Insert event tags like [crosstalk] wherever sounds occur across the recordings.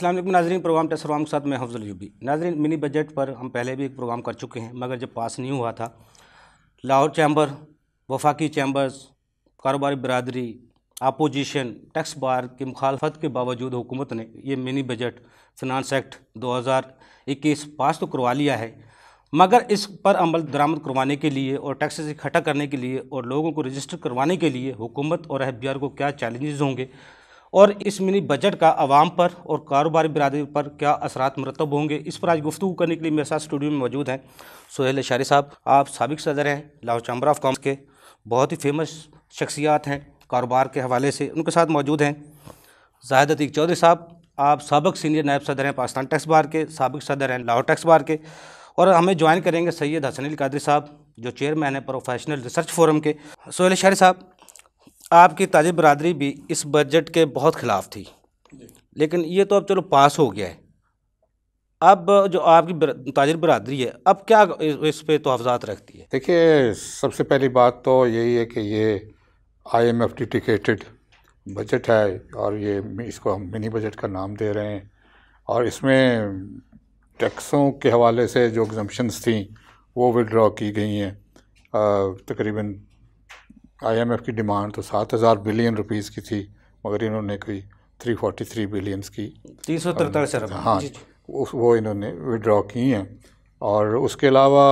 अस्सलाम वालेकुम नाजरीन प्रोग्राम तसरवाम के साथ मैं हफ्जुल यूबी नाजरीन मिनी बजट पर हम पहले भी एक प्रोग्राम कर चुके हैं मगर जब पास नहीं हुआ था लाहौर चैम्बर वफाकी चैम्बर्स कारोबारी बरदरी आपोजिशन टैक्स बार की मुखालफत के बावजूद हुकूमत ने ये mini budget finance act 2021 pass तो करवा लिया है मगर इस पर अमल दरामद करवाने के लिए और टैक्सेस इकट्ठा करने के लिए और लोगों को रजिस्टर करवाने के लिए हुकूमत और एफ को क्या चैलेंजेस होंगे और इस मिनी बजट का आवाम पर और कारोबारी बरदरी पर क्या असरात मरतब होंगे इस पर आज गुफ्तु करने के लिए मेरे साथ स्टूडियो में मौजूद हैं सोहेल शारी साहब आप सबक सदर हैं लाहौर चैम्बर ऑफ कॉमर्स के बहुत ही फेमस शख्सियात हैं कारोबार के हवाले से उनके साथ मौजूद हैं जाहिद अतीक चौधरी साहब आप सबक सीनियर नायब सदर हैं पाकिस्तान टैक्स बार के सबक सदर हैं लाहौर टैक्स बार के और हमें ज्वाइन करेंगे सैयद हसन कादरी साहब जो चेयरमैन है प्रोफेशनल रिसर्च फोरम के सोहेल शारी साहब आपकी ताज़ी बरदरी भी इस बजट के बहुत ख़िलाफ़ थी लेकिन ये तो अब चलो पास हो गया है अब जो आपकी ताजर बरदरी है अब क्या इस पर तोहफात रखती है देखिए सबसे पहली बात तो यही है कि ये I M F dedicated budget है और ये इसको हम मिनी बजट का नाम दे रहे हैं और इसमें टैक्सों के हवाले से जो एग्जम्पन्स थी वो विड्रॉ की गई हैं तकरीबन आईएमएफ की डिमांड तो सात हज़ार बिलियन रुपीज़ की थी मगर इन्होंने कोई थ्री फोर्टी थ्री बिलियंस की तीन सौ तिरतालीस अरब हाँ उस वो इन्होंने विड्रॉ की हैं और उसके अलावा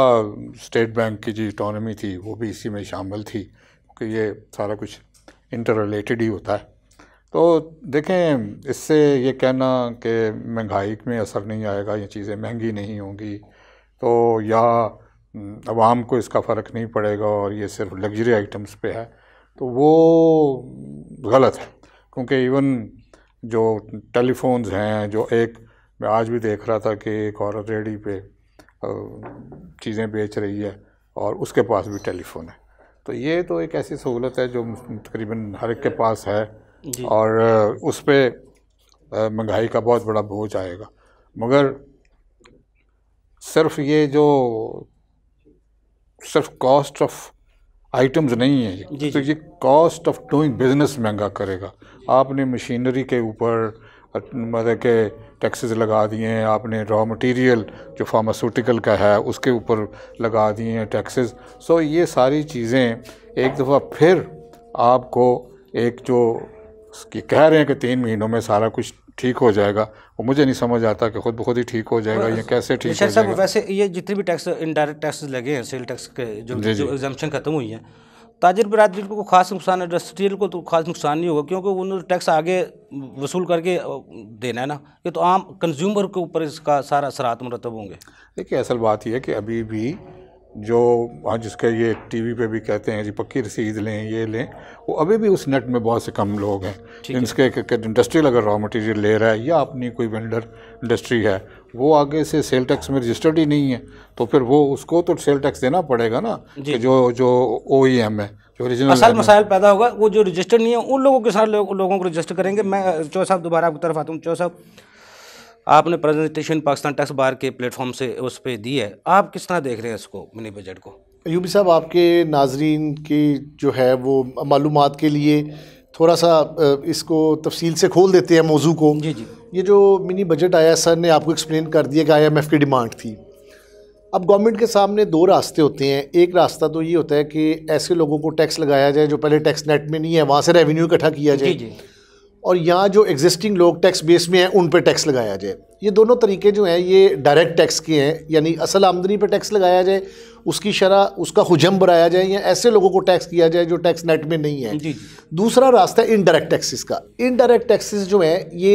स्टेट बैंक की जो इटॉनमी थी वो भी इसी में शामिल थी क्योंकि ये सारा कुछ इंटर रिलेटेड ही होता है तो देखें इससे ये कहना कि महंगाई में असर नहीं आएगा ये चीज़ें महंगी नहीं होंगी तो या आवाम हम्म। को इसका फ़र्क नहीं पड़ेगा और ये सिर्फ लग्जरी आइटम्स पे है तो वो गलत है क्योंकि इवन जो टेलीफोन्स हैं जो एक मैं आज भी देख रहा था कि एक औरत रेडी पे चीज़ें बेच रही है और उसके पास भी टेलीफोन है तो ये तो एक ऐसी सहूलत है जो तकरीबन हर एक के पास है और उस पर महंगाई का बहुत बड़ा बोझ आएगा मगर सिर्फ ये जो सिर्फ कॉस्ट ऑफ आइटम्स नहीं है तो ये कॉस्ट ऑफ डूइंग बिजनेस महंगा करेगा आपने मशीनरी के ऊपर मतलब के टैक्सेस लगा दिए हैं आपने रॉ मटेरियल जो फार्मास्यूटिकल का है उसके ऊपर लगा दिए हैं टैक्सेस सो ये सारी चीज़ें एक दफ़ा फिर आपको एक जो कह रहे हैं कि तीन महीनों में सारा कुछ ठीक हो जाएगा और मुझे नहीं समझ आता कि खुद ब खुद ही ठीक हो जाएगा या हाँ, कैसे ठीक हो जाएगा वैसे ये जितने भी टैक्स इनडायरेक्ट टैक्स लगे हैं सेल टैक्स के जो जो एग्जामेशन खत्म हुई हैं ताजिर बरदरी को खास नुकसान इंडस्ट्रियल को तो खास नुकसान नहीं होगा क्योंकि उन्होंने टैक्स आगे वसूल करके देना है ना ये तो आम कंज्यूमर के ऊपर इसका सारा असरात मरतब होंगे देखिए असल बात यह है कि अभी भी जो जिसके ये टीवी पे भी कहते हैं जी पक्की रसीद लें ये लें वो अभी भी उस नेट में बहुत से कम लोग हैं इनके इंडस्ट्रियल अगर रॉ मटेरियल ले रहा है या अपनी कोई वेंडर इंडस्ट्री है वो आगे से सेल टैक्स में रजिस्टर्ड ही नहीं है तो फिर वो उसको तो सेल टैक्स देना पड़ेगा ना कि जो जो ओ e है जो ओरिजिनल असल मसाइल पैदा होगा वो जो रजिस्टर्ड नहीं है उन लोगों के साथ लोगों को रजिस्टर करेंगे मैं चौ साहब दोबारा आपकी तरफ आता हूँ चौ साहब आपने प्रेजेंटेशन पाकिस्तान टैक्स बार के प्लेटफॉर्म से उस पर दी है आप किस तरह देख रहे हैं इसको मिनी बजट को यूबी साहब आपके नाजरीन की जो है वो मालूम के लिए थोड़ा सा इसको तफसील से खोल देते हैं मौजू को जी जी ये जो मिनी बजट आया सर ने आपको एक्सप्लेन कर दिया कि एफ की डिमांड थी अब गवर्नमेंट के सामने दो रास्ते होते हैं एक रास्ता तो ये होता है कि ऐसे लोगों को टैक्स लगाया जाए जो पहले टैक्स नेट में नहीं है वहाँ से रेवेन्यू इकट्ठा किया जाए जी जी और यहाँ जो एग्जिस्टिंग लोग टैक्स बेस में हैं उन पर टैक्स लगाया जाए ये दोनों तरीके जो हैं ये डायरेक्ट टैक्स के हैं यानी असल आमदनी पर टैक्स लगाया जाए उसकी शरह उसका हजम बढ़ाया जाए या ऐसे लोगों को टैक्स किया जाए जो टैक्स नेट में नहीं है जी। दूसरा रास्ता है इनडायरेक्ट टैक्सेस का इनडायरेक्ट टैक्सेस जो हैं ये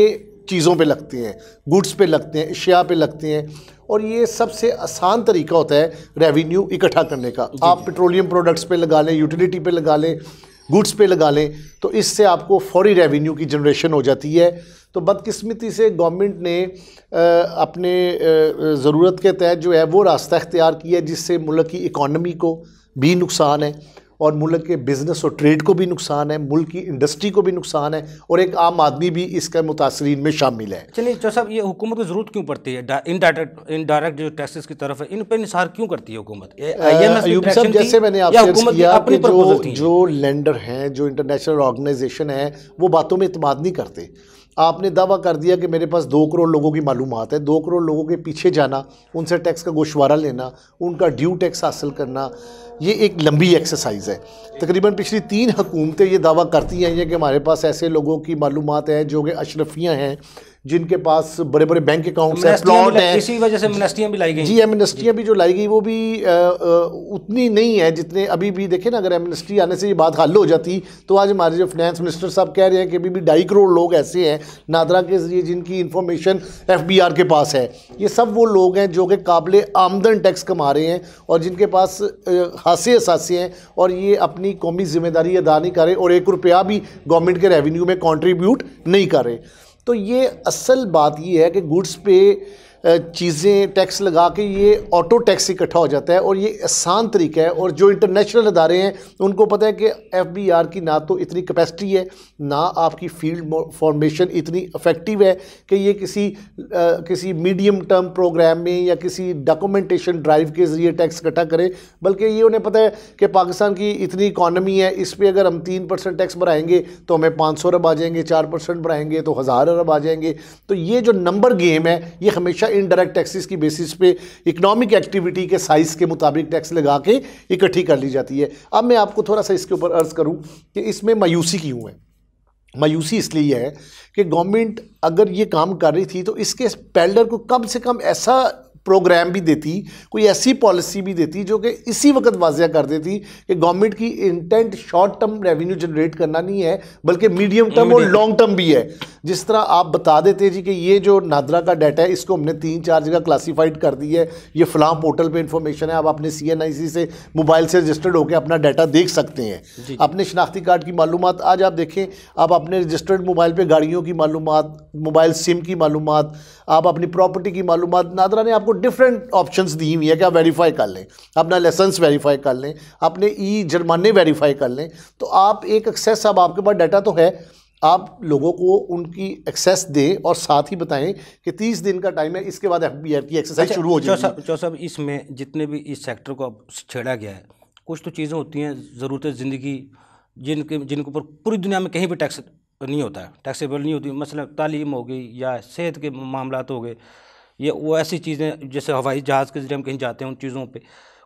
चीज़ों पे लगते हैं गुड्स पे लगते हैं अशिया पे लगते हैं और ये सबसे आसान तरीका होता है रेवेन्यू इकट्ठा करने का आप पेट्रोलियम प्रोडक्ट्स पर लगा लें यूटिलिटी पर लगा लें गुड्स पे लगा लें तो इससे आपको फौरी रेवेन्यू की जनरेशन हो जाती है तो बदकिस्मती से गवर्नमेंट ने अपने ज़रूरत के तहत जो है वो रास्ता अख्तियार किया जिससे मुल्क की इकॉनमी को भी नुकसान है और मुल्क के बिज़नेस और ट्रेड को भी नुकसान है मुल्क की इंडस्ट्री को भी नुकसान है और एक आम आदमी भी इसके मुतासरी में शामिल है चलिए जो साहब ये हुकूमत की ज़रूरत क्यों पड़ती है इनडायरेक्ट इनडायरेक्ट जो टैक्सेस की तरफ है इन पर निसार क्यों करती है हुकूमत जैसे मैंने आपसे जो जो लेंडर हैं जो इंटरनेशनल ऑर्गेनाइजेशन है वो बातों में इतमाद नहीं करते आपने दावा कर दिया कि मेरे पास दो करोड़ लोगों की मालूम है दो करोड़ लोगों के पीछे जाना उनसे टैक्स का गोशवारा लेना उनका ड्यू टैक्स हासिल करना ये एक लंबी एक्सरसाइज है तकरीबन पिछली तीन हकूमतें ये दावा करती आई हैं कि हमारे पास ऐसे लोगों की मालूम हैं जो कि अशरफियाँ हैं जिनके पास बड़े बड़े बैंक अकाउंट्स हैं प्लॉट हैं इसी वजह से मिनिस्ट्रियाँ भी लाई गई जी एमनिस्ट्रियाँ भी जो लाई गई वो भी आ, उतनी नहीं है जितने अभी भी देखें ना अगर एमनिस्ट्री आने से ये बात हल हो जाती तो आज हमारे जो फाइनेंस मिनिस्टर साहब कह रहे हैं कि अभी भी ढाई करोड़ लोग ऐसे हैं नादरा के जरिए जिनकी इन्फॉर्मेशन एफ के पास है ये सब वो लोग हैं जो कि काबिल आमदन टैक्स कमा रहे हैं और जिनके पास हासे असासे हैं और ये अपनी कौमी जिम्मेदारी अदा नहीं कर रहे और एक रुपया भी गवर्नमेंट के रेवेन्यू में कॉन्ट्रीब्यूट नहीं कर रहे तो ये असल बात ये है कि गुड्स पे चीज़ें टैक्स लगा के ये ऑटो टैक्स इकट्ठा हो जाता है और ये आसान तरीका है और जो इंटरनेशनल अदारे हैं उनको पता है कि एफ की ना तो इतनी कैपेसिटी है ना आपकी फील्ड फॉर्मेशन इतनी इफेक्टिव है कि ये किसी आ, किसी मीडियम टर्म प्रोग्राम में या किसी डॉक्यूमेंटेशन ड्राइव के ज़रिए टैक्स इकट्ठा करें बल्कि ये उन्हें पता है कि पाकिस्तान की इतनी इकानमी है इस पर अगर हम तीन परसेंट टैक्स बढ़ाएंगे तो हमें पाँच सौ अरब आ जाएंगे चार परसेंट बढ़ाएंगे तो हज़ार अरब आ जाएंगे तो ये जो नंबर गेम है ये हमेशा इनडायरेक्ट टैक्सेस की बेसिस पे इकोनॉमिक एक्टिविटी के साइज़ के मुताबिक टैक्स लगा के इकट्ठी कर ली जाती है अब मैं आपको थोड़ा सा इसके ऊपर अर्ज़ करूँ कि इसमें मायूसी क्यों है मायूसी इसलिए है कि गवर्नमेंट अगर ये काम कर रही थी तो इसके पैलर को कम से कम ऐसा प्रोग्राम भी देती कोई ऐसी पॉलिसी भी देती जो कि इसी वक्त वाजिया कर देती कि गवर्नमेंट की intent short term revenue generate करना नहीं है बल्कि मीडियम टर्म और लॉन्ग टर्म भी है जिस तरह आप बता देते जी कि ये जो नादरा का डाटा है इसको हमने तीन चार जगह क्लासीफाइड कर दी है ये फलां पोर्टल पे इंफॉर्मेशन है आप अपने सी से मोबाइल से रजिस्टर्ड होकर अपना डाटा देख सकते हैं अपने शनाख्ती कार्ड की मालूम आज आप देखें आप अपने रजिस्टर्ड मोबाइल पर गाड़ियों की मालूम मोबाइल सिम की मालूम आप अपनी प्रॉपर्टी की मालूम नादरा ने आपको डिफरेंट ऑप्शन दी हुई है कि आप वेरीफाई कर लें अपना लाइसेंस वेरीफाई कर लें अपने ई जुर्माने वेरीफाई कर लें तो आप एक एक्सेस अब आपके पास डाटा तो है आप लोगों को उनकी एक्सेस दें और साथ ही बताएं कि 30 दिन का टाइम है इसके बाद एफ बी की एक्सरसाइज अच्छा, शुरू हो जाएगी चौ साहब इसमें जितने भी इस सेक्टर को अब छेड़ा गया है कुछ तो चीज़ें होती हैं ज़रूरत ज़िंदगी जिनके जिनके ऊपर पूरी दुनिया में कहीं भी टैक्स नहीं होता है टैक्सेबल नहीं होती मसला तालीम हो गई या सेहत के मामला हो गए ये वो ऐसी चीज़ें जैसे हवाई जहाज़ के ज़रिए हम कहीं जाते हैं उन चीज़ों पर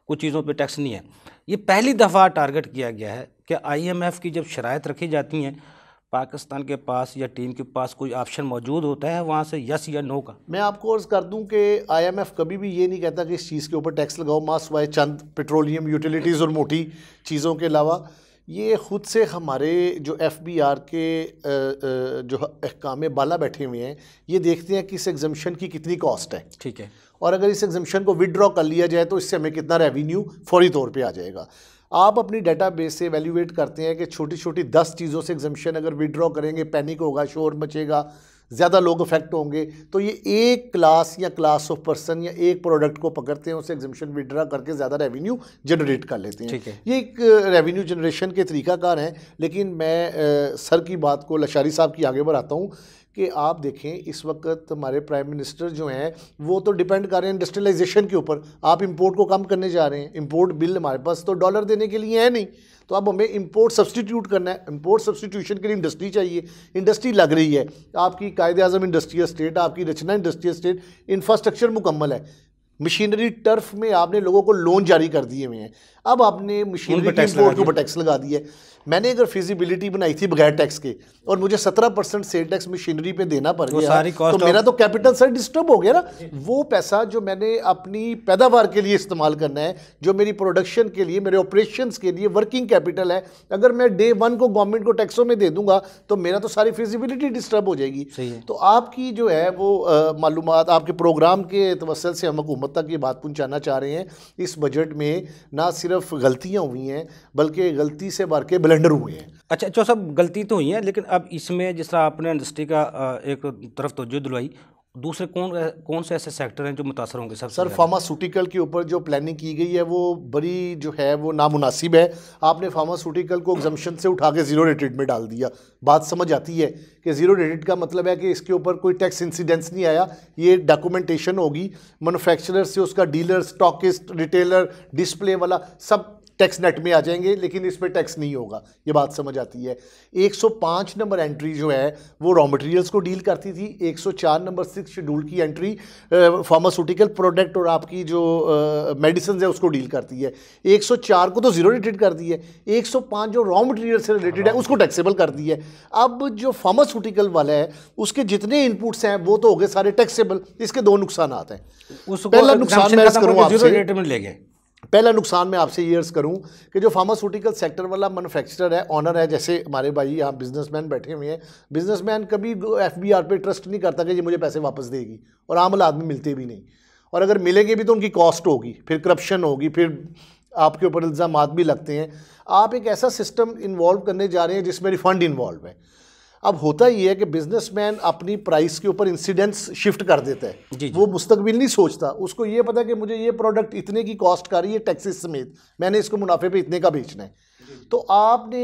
कुछ चीज़ों पे टैक्स नहीं है ये पहली दफ़ा टारगेट किया गया है कि आईएमएफ की जब शरात रखी जाती हैं पाकिस्तान के पास या टीम के पास कोई ऑप्शन मौजूद होता है वहाँ से यस या नो का मैं आपको अर्ज़ कर दूँ कि आई कभी भी ये नहीं कहता कि इस चीज़ के ऊपर टैक्स लगाओ मास वाई चंद पेट्रोलियम यूटिलिटीज़ और मोटी चीज़ों के अलावा ये ख़ुद से हमारे जो एफ़ बी आर के जो अहकाम बाला बैठे हुए हैं ये देखते हैं कि इस एग्जम्शन की कितनी कॉस्ट है ठीक है और अगर इस एग्जम्शन को विदड्रॉ कर लिया जाए तो इससे हमें कितना रेवेन्यू फौरी तौर पे आ जाएगा आप अपनी डेटा बेस से वैल्यूएट करते हैं कि छोटी छोटी दस चीज़ों से एग्जम्पन अगर विदड्रॉ करेंगे पैनिक होगा शोर मचेगा ज़्यादा लोग अफेक्ट होंगे तो ये एक क्लास या क्लास ऑफ पर्सन या एक प्रोडक्ट को पकड़ते हैं उसे एग्जिबिशन विड्रा करके ज़्यादा रेवेन्यू जनरेट कर लेते हैं है। ये एक रेवेन्यू जनरेशन के तरीक़ाकार हैं लेकिन मैं आ, सर की बात को लशारी साहब की आगे बढ़ाता हूँ कि आप देखें इस वक्त हमारे प्राइम मिनिस्टर जो हैं वो तो डिपेंड कर रहे हैं इंडस्ट्रियलाइजेशन के ऊपर आप इम्पोर्ट को कम करने जा रहे हैं इम्पोर्ट बिल हमारे पास तो डॉलर देने के लिए है नहीं तो अब हमें इम्पोर्ट सब्सटीट्यूट करना है इम्पोर्ट सब्सटीट्यूशन के लिए इंडस्ट्री चाहिए इंडस्ट्री लग रही है आपकी कायद अजम इंडस्ट्रियल स्टेट आपकी रचना इंडस्ट्रियल स्टेट इंफ्रास्ट्रक्चर मुकम्मल है मशीनरी टर्फ में आपने लोगों को लोन जारी कर दिए हुए हैं अब आपने मशीनरी टैक्स के ऊपर टैक्स लगा दिया मैंने अगर फिजिबिलिटी बनाई थी बगैर टैक्स के और मुझे सत्रह परसेंट सेल टैक्स मशीनरी पे देना पड़ गया तो मेरा तो कैपिटल सर डिस्टर्ब हो गया ना वो पैसा जो मैंने अपनी पैदावार के लिए इस्तेमाल करना है जो मेरी प्रोडक्शन के लिए मेरे ऑपरेशन के लिए वर्किंग कैपिटल है अगर मैं डे वन को गवर्नमेंट को टैक्सों में दे दूंगा तो मेरा तो सारी फिजिबिलिटी डिस्टर्ब हो जाएगी तो आपकी जो है वो मालूम आपके प्रोग्राम के तवसल से हम हुकूमत तक ये बात पहुँचाना चाह रहे हैं इस बजट में ना सिर्फ सिर्फ गलतियाँ हुई हैं बल्कि गलती से बार के ब्लेंडर हुए हैं अच्छा अच्छा सब गलती तो हुई है लेकिन अब इसमें जिस तरह आपने इंडस्ट्री का एक तरफ तोजो दिलवाई दूसरे कौन कौन से ऐसे सेक्टर हैं जो मुतासर होंगे सब सर फार्मास्यूटिकल के ऊपर जो प्लानिंग की गई है वो बड़ी जो है वो नामुनासिब है आपने फार्मास्यूटिकल को एग्जामेशन से उठा के ज़ीरो रेटेड में डाल दिया बात समझ आती है कि ज़ीरो रेटेड का मतलब है कि इसके ऊपर कोई टैक्स इंसिडेंस नहीं आया ये डॉक्यूमेंटेशन होगी मैनुफैक्चरर से उसका डीलर स्टॉकिस्ट रिटेलर डिस्प्ले वाला सब टैक्स नेट में आ जाएंगे लेकिन इस पर टैक्स नहीं होगा ये बात समझ आती है 105 नंबर एंट्री जो है वो रॉ मटेरियल्स को डील करती थी 104 नंबर सिक्स शेड्यूल की एंट्री फार्मास्यूटिकल प्रोडक्ट और आपकी जो मेडिसन है उसको डील करती है 104 को तो ज़ीरो रिलेटेड कर दी है 105 जो रॉ मटेरियल से रिलेटेड है उसको टैक्सेबल कर दी है अब जो फार्मास्यूटिकल वाला है उसके जितने इनपुट्स हैं वो तो हो गए सारे टैक्सेबल इसके दो नुकसान आते हैं पहला नुकसान मैं करूँगा पहला नुकसान मैं आपसे ये अर्ज़ करूँ कि जो फार्मास्यूटिकल सेक्टर वाला मैनुफैक्चरर है ऑनर है जैसे हमारे भाई यहाँ बिजनेसमैन बैठे हुए हैं बिजनेसमैन कभी एफ बी आर पे ट्रस्ट नहीं करता कि ये मुझे पैसे वापस देगी और आम आदमी मिलते भी नहीं और अगर मिलेंगे भी तो उनकी कॉस्ट होगी फिर करप्शन होगी फिर आपके ऊपर इल्ज़ाम भी लगते हैं आप एक ऐसा सिस्टम इन्वॉल्व करने जा रहे हैं जिसमें रिफंड इन्वॉल्व है अब होता ही है कि बिजनेसमैन अपनी प्राइस के ऊपर इंसिडेंस शिफ्ट कर देता है जी जी। वो मुस्तकबिल नहीं सोचता उसको ये पता है कि मुझे ये प्रोडक्ट इतने की कॉस्ट का रही है टैक्सेस समेत मैंने इसको मुनाफे पे इतने का बेचना है तो आपने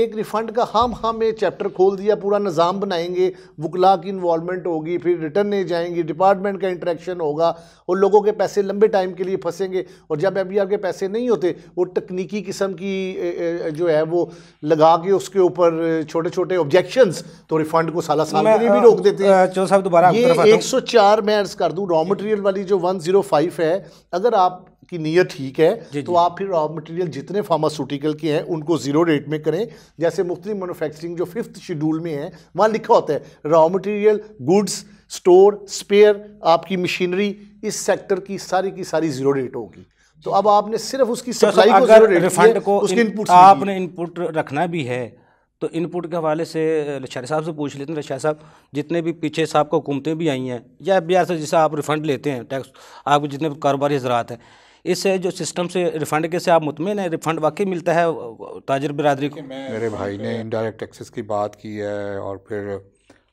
एक रिफ़ंड का हम हम एक चैप्टर खोल दिया पूरा निज़ाम बनाएंगे वकला की इन्वॉलमेंट होगी फिर रिटर्न नहीं जाएंगी डिपार्टमेंट का इंटरेक्शन होगा और लोगों के पैसे लंबे टाइम के लिए फंसेंगे और जब अभी आपके पैसे नहीं होते वो तकनीकी किस्म की जो है वो लगा के उसके ऊपर छोटे छोटे ऑब्जेक्शंस तो रिफ़ंड को साला साल के लिए भी रोक देते हैं दोबारा एक सौ चार मैं अर्ज़ कर दूँ रॉ मटेरियल वाली जो वन ज़ीरो फाइव है अगर आप की नीयत ठीक है जी तो जी। आप फिर रॉ मटेरियल जितने फार्मास्यूटिकल के हैं उनको जीरो रेट में करें जैसे मुख्तलि मैनुफैक्चरिंग जो फिफ्थ शेड्यूल में है वहाँ लिखा होता है raw material goods store spare आपकी मशीनरी इस सेक्टर की सारी की सारी जीरो रेट होगी तो अब आपने सिर्फ उसकी सप्लाई तो को जीरो रेट रिफंड को उसके इनपुट आपने इनपुट रखना भी है तो इनपुट के हवाले से शाह साहब से पूछ लेते हैं शाह साहब जितने भी पीछे साहब को हुकूमतें भी आई हैं या एफ से जैसे आप रिफंड लेते हैं टैक्स आपके जितने कारोबारी हजरात हैं इस जो सिस्टम से रिफंड के से आप मुतमिन हैं रिफंड वाकई मिलता है ताजर बरदरी को मेरे भाई ने इनडायरेक्ट टैक्सेस की बात की है और फिर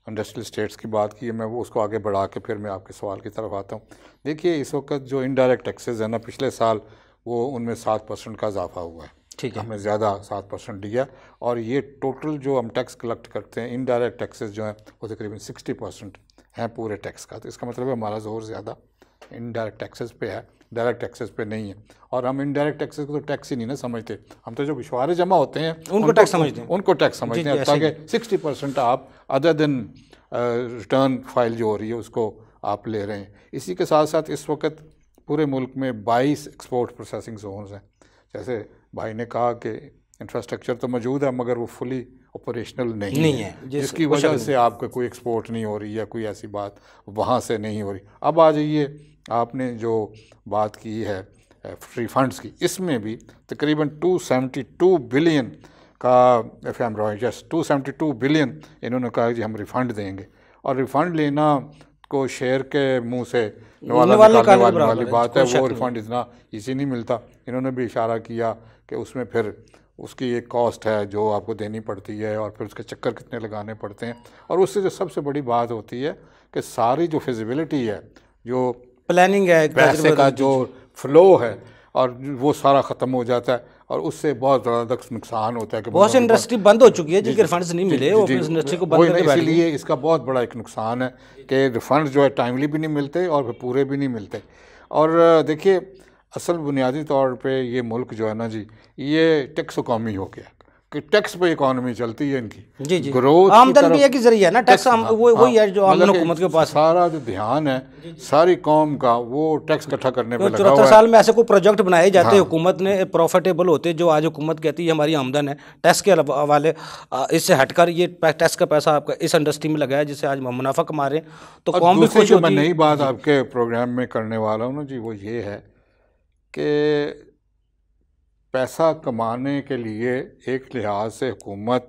इंडस्ट्रियल स्टेट्स की बात की है मैं वो उसको आगे बढ़ा के फिर मैं आपके सवाल की तरफ आता हूँ देखिए इस वक्त जो इनडायरेक्ट टैक्सेस है ना पिछले साल वो उनमें सात परसेंट का इजाफा हुआ है ठीक है हमें ज़्यादा सात परसेंट दिया और ये टोटल जो हम टैक्स कलेक्ट करते हैं इनडायरेक्ट टैक्सेस जो हैं वो तकरीबन सिक्सटी परसेंट हैं पूरे टैक्स का तो इसका मतलब है हमारा जोर ज़्यादा इनडायरेक्ट टैक्सेस पे है डायरेक्ट टैक्सेस पे नहीं है और हम इनडायरेक्ट टैक्सेस को तो टैक्स ही नहीं ना समझते हम तो जो पिछवाड़े जमा होते हैं उनको, उनको टैक्स समझते हैं उनको टैक्स समझते हैं ताकि सिक्सटी परसेंट आप अदर देन रिटर्न फाइल जो हो रही है उसको आप ले रहे हैं इसी के साथ साथ इस वक्त पूरे मुल्क में बाईस एक्सपोर्ट प्रोसेसिंग जोन्स हैं जैसे भाई ने कहा कि इंफ्रास्ट्रक्चर तो मौजूद है मगर वो फुली ऑपरेशनल नहीं, नहीं है जिसकी वजह से आपका कोई एक्सपोर्ट नहीं हो रही या कोई ऐसी बात वहाँ से नहीं हो रही अब आ जाइए आपने जो बात की है फ्री फंड्स की इसमें भी तकरीबन 272 बिलियन का F M wrong yes two billion इन्होंने कहा कि हम रिफ़ंड देंगे और रिफ़ंड लेना को शेयर के मुंह से वाली, वाली बात है वो रिफ़ंड इतना इसी नहीं मिलता इन्होंने भी इशारा किया कि उसमें फिर उसकी एक कॉस्ट है जो आपको देनी पड़ती है और फिर उसके चक्कर कितने लगाने पड़ते हैं और उससे जो सबसे बड़ी बात होती है कि सारी जो फिजिबिलिटी है जो प्लानिंग है पैसे का जो फ्लो है और वो सारा ख़त्म हो जाता है और उससे बहुत ज़्यादा नुकसान होता है कि बहुत सी इंडस्ट्री बंद हो चुकी है जिनके रिफंड्स नहीं मिले वो इस इंडस्ट्री को बंद इसीलिए इसका बहुत बड़ा एक नुकसान है कि रिफंड जो है टाइमली भी नहीं मिलते और फिर पूरे भी नहीं मिलते और देखिए असल बुनियादी तौर पर ये मुल्क जो है ना जी ये टैक्स कौमी हो गया कि टैक्स पे इकोनॉमी चलती है इनकी जी जी ग्रोथ आमदन भी एक जरिया ना टैक्स आम, हाँ, वो वही हाँ। है जो आमदन हुकूमत मतलब के पास सारा जो ध्यान है सारी कौम का वो टैक्स इकट्ठा करने पे तो लगा हुआ साल में ऐसे कोई प्रोजेक्ट बनाए जाते हैं हाँ। हुकूमत ने प्रॉफिटेबल होते जो आज हुकूमत कहती है हमारी आमदन है टैक्स के हवाले इससे हटकर ये टैक्स का पैसा आपका इस इंडस्ट्री में लगाया जिससे आज मुनाफा कमा रहे हैं तो कौम भी खुश मैं नई बात आपके प्रोग्राम में करने वाला हूँ ना जी वो ये है कि पैसा कमाने के लिए एक लिहाज से हुकूमत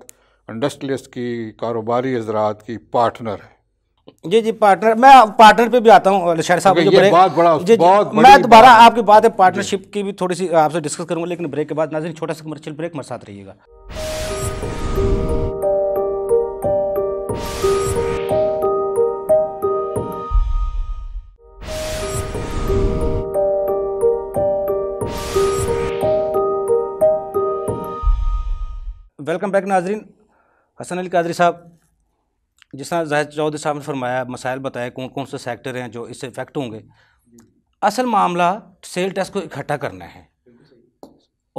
इंडस्ट्रियस्ट की कारोबारी हजरात की पार्टनर है जी जी पार्टनर मैं पार्टनर पे भी आता हूँ शहर साहब ये बड़े, बात बड़ा जी, बहुत जी, मैं दोबारा आपकी बात है पार्टनरशिप की भी थोड़ी सी आपसे डिस्कस करूंगा लेकिन ब्रेक के बाद ना छोटा सा कमर्शियल ब्रेक मेरे साथ रहिएगा वेलकम बैक नाजरीन हसन अली कादरी साहब जिस तरह जाहिद चौधरी साहब ने फरमाया मसाइल बताए कौन कौन से सेक्टर हैं जो इससे इफेक्ट होंगे असल मामला सेल टैक्स को इकट्ठा करना है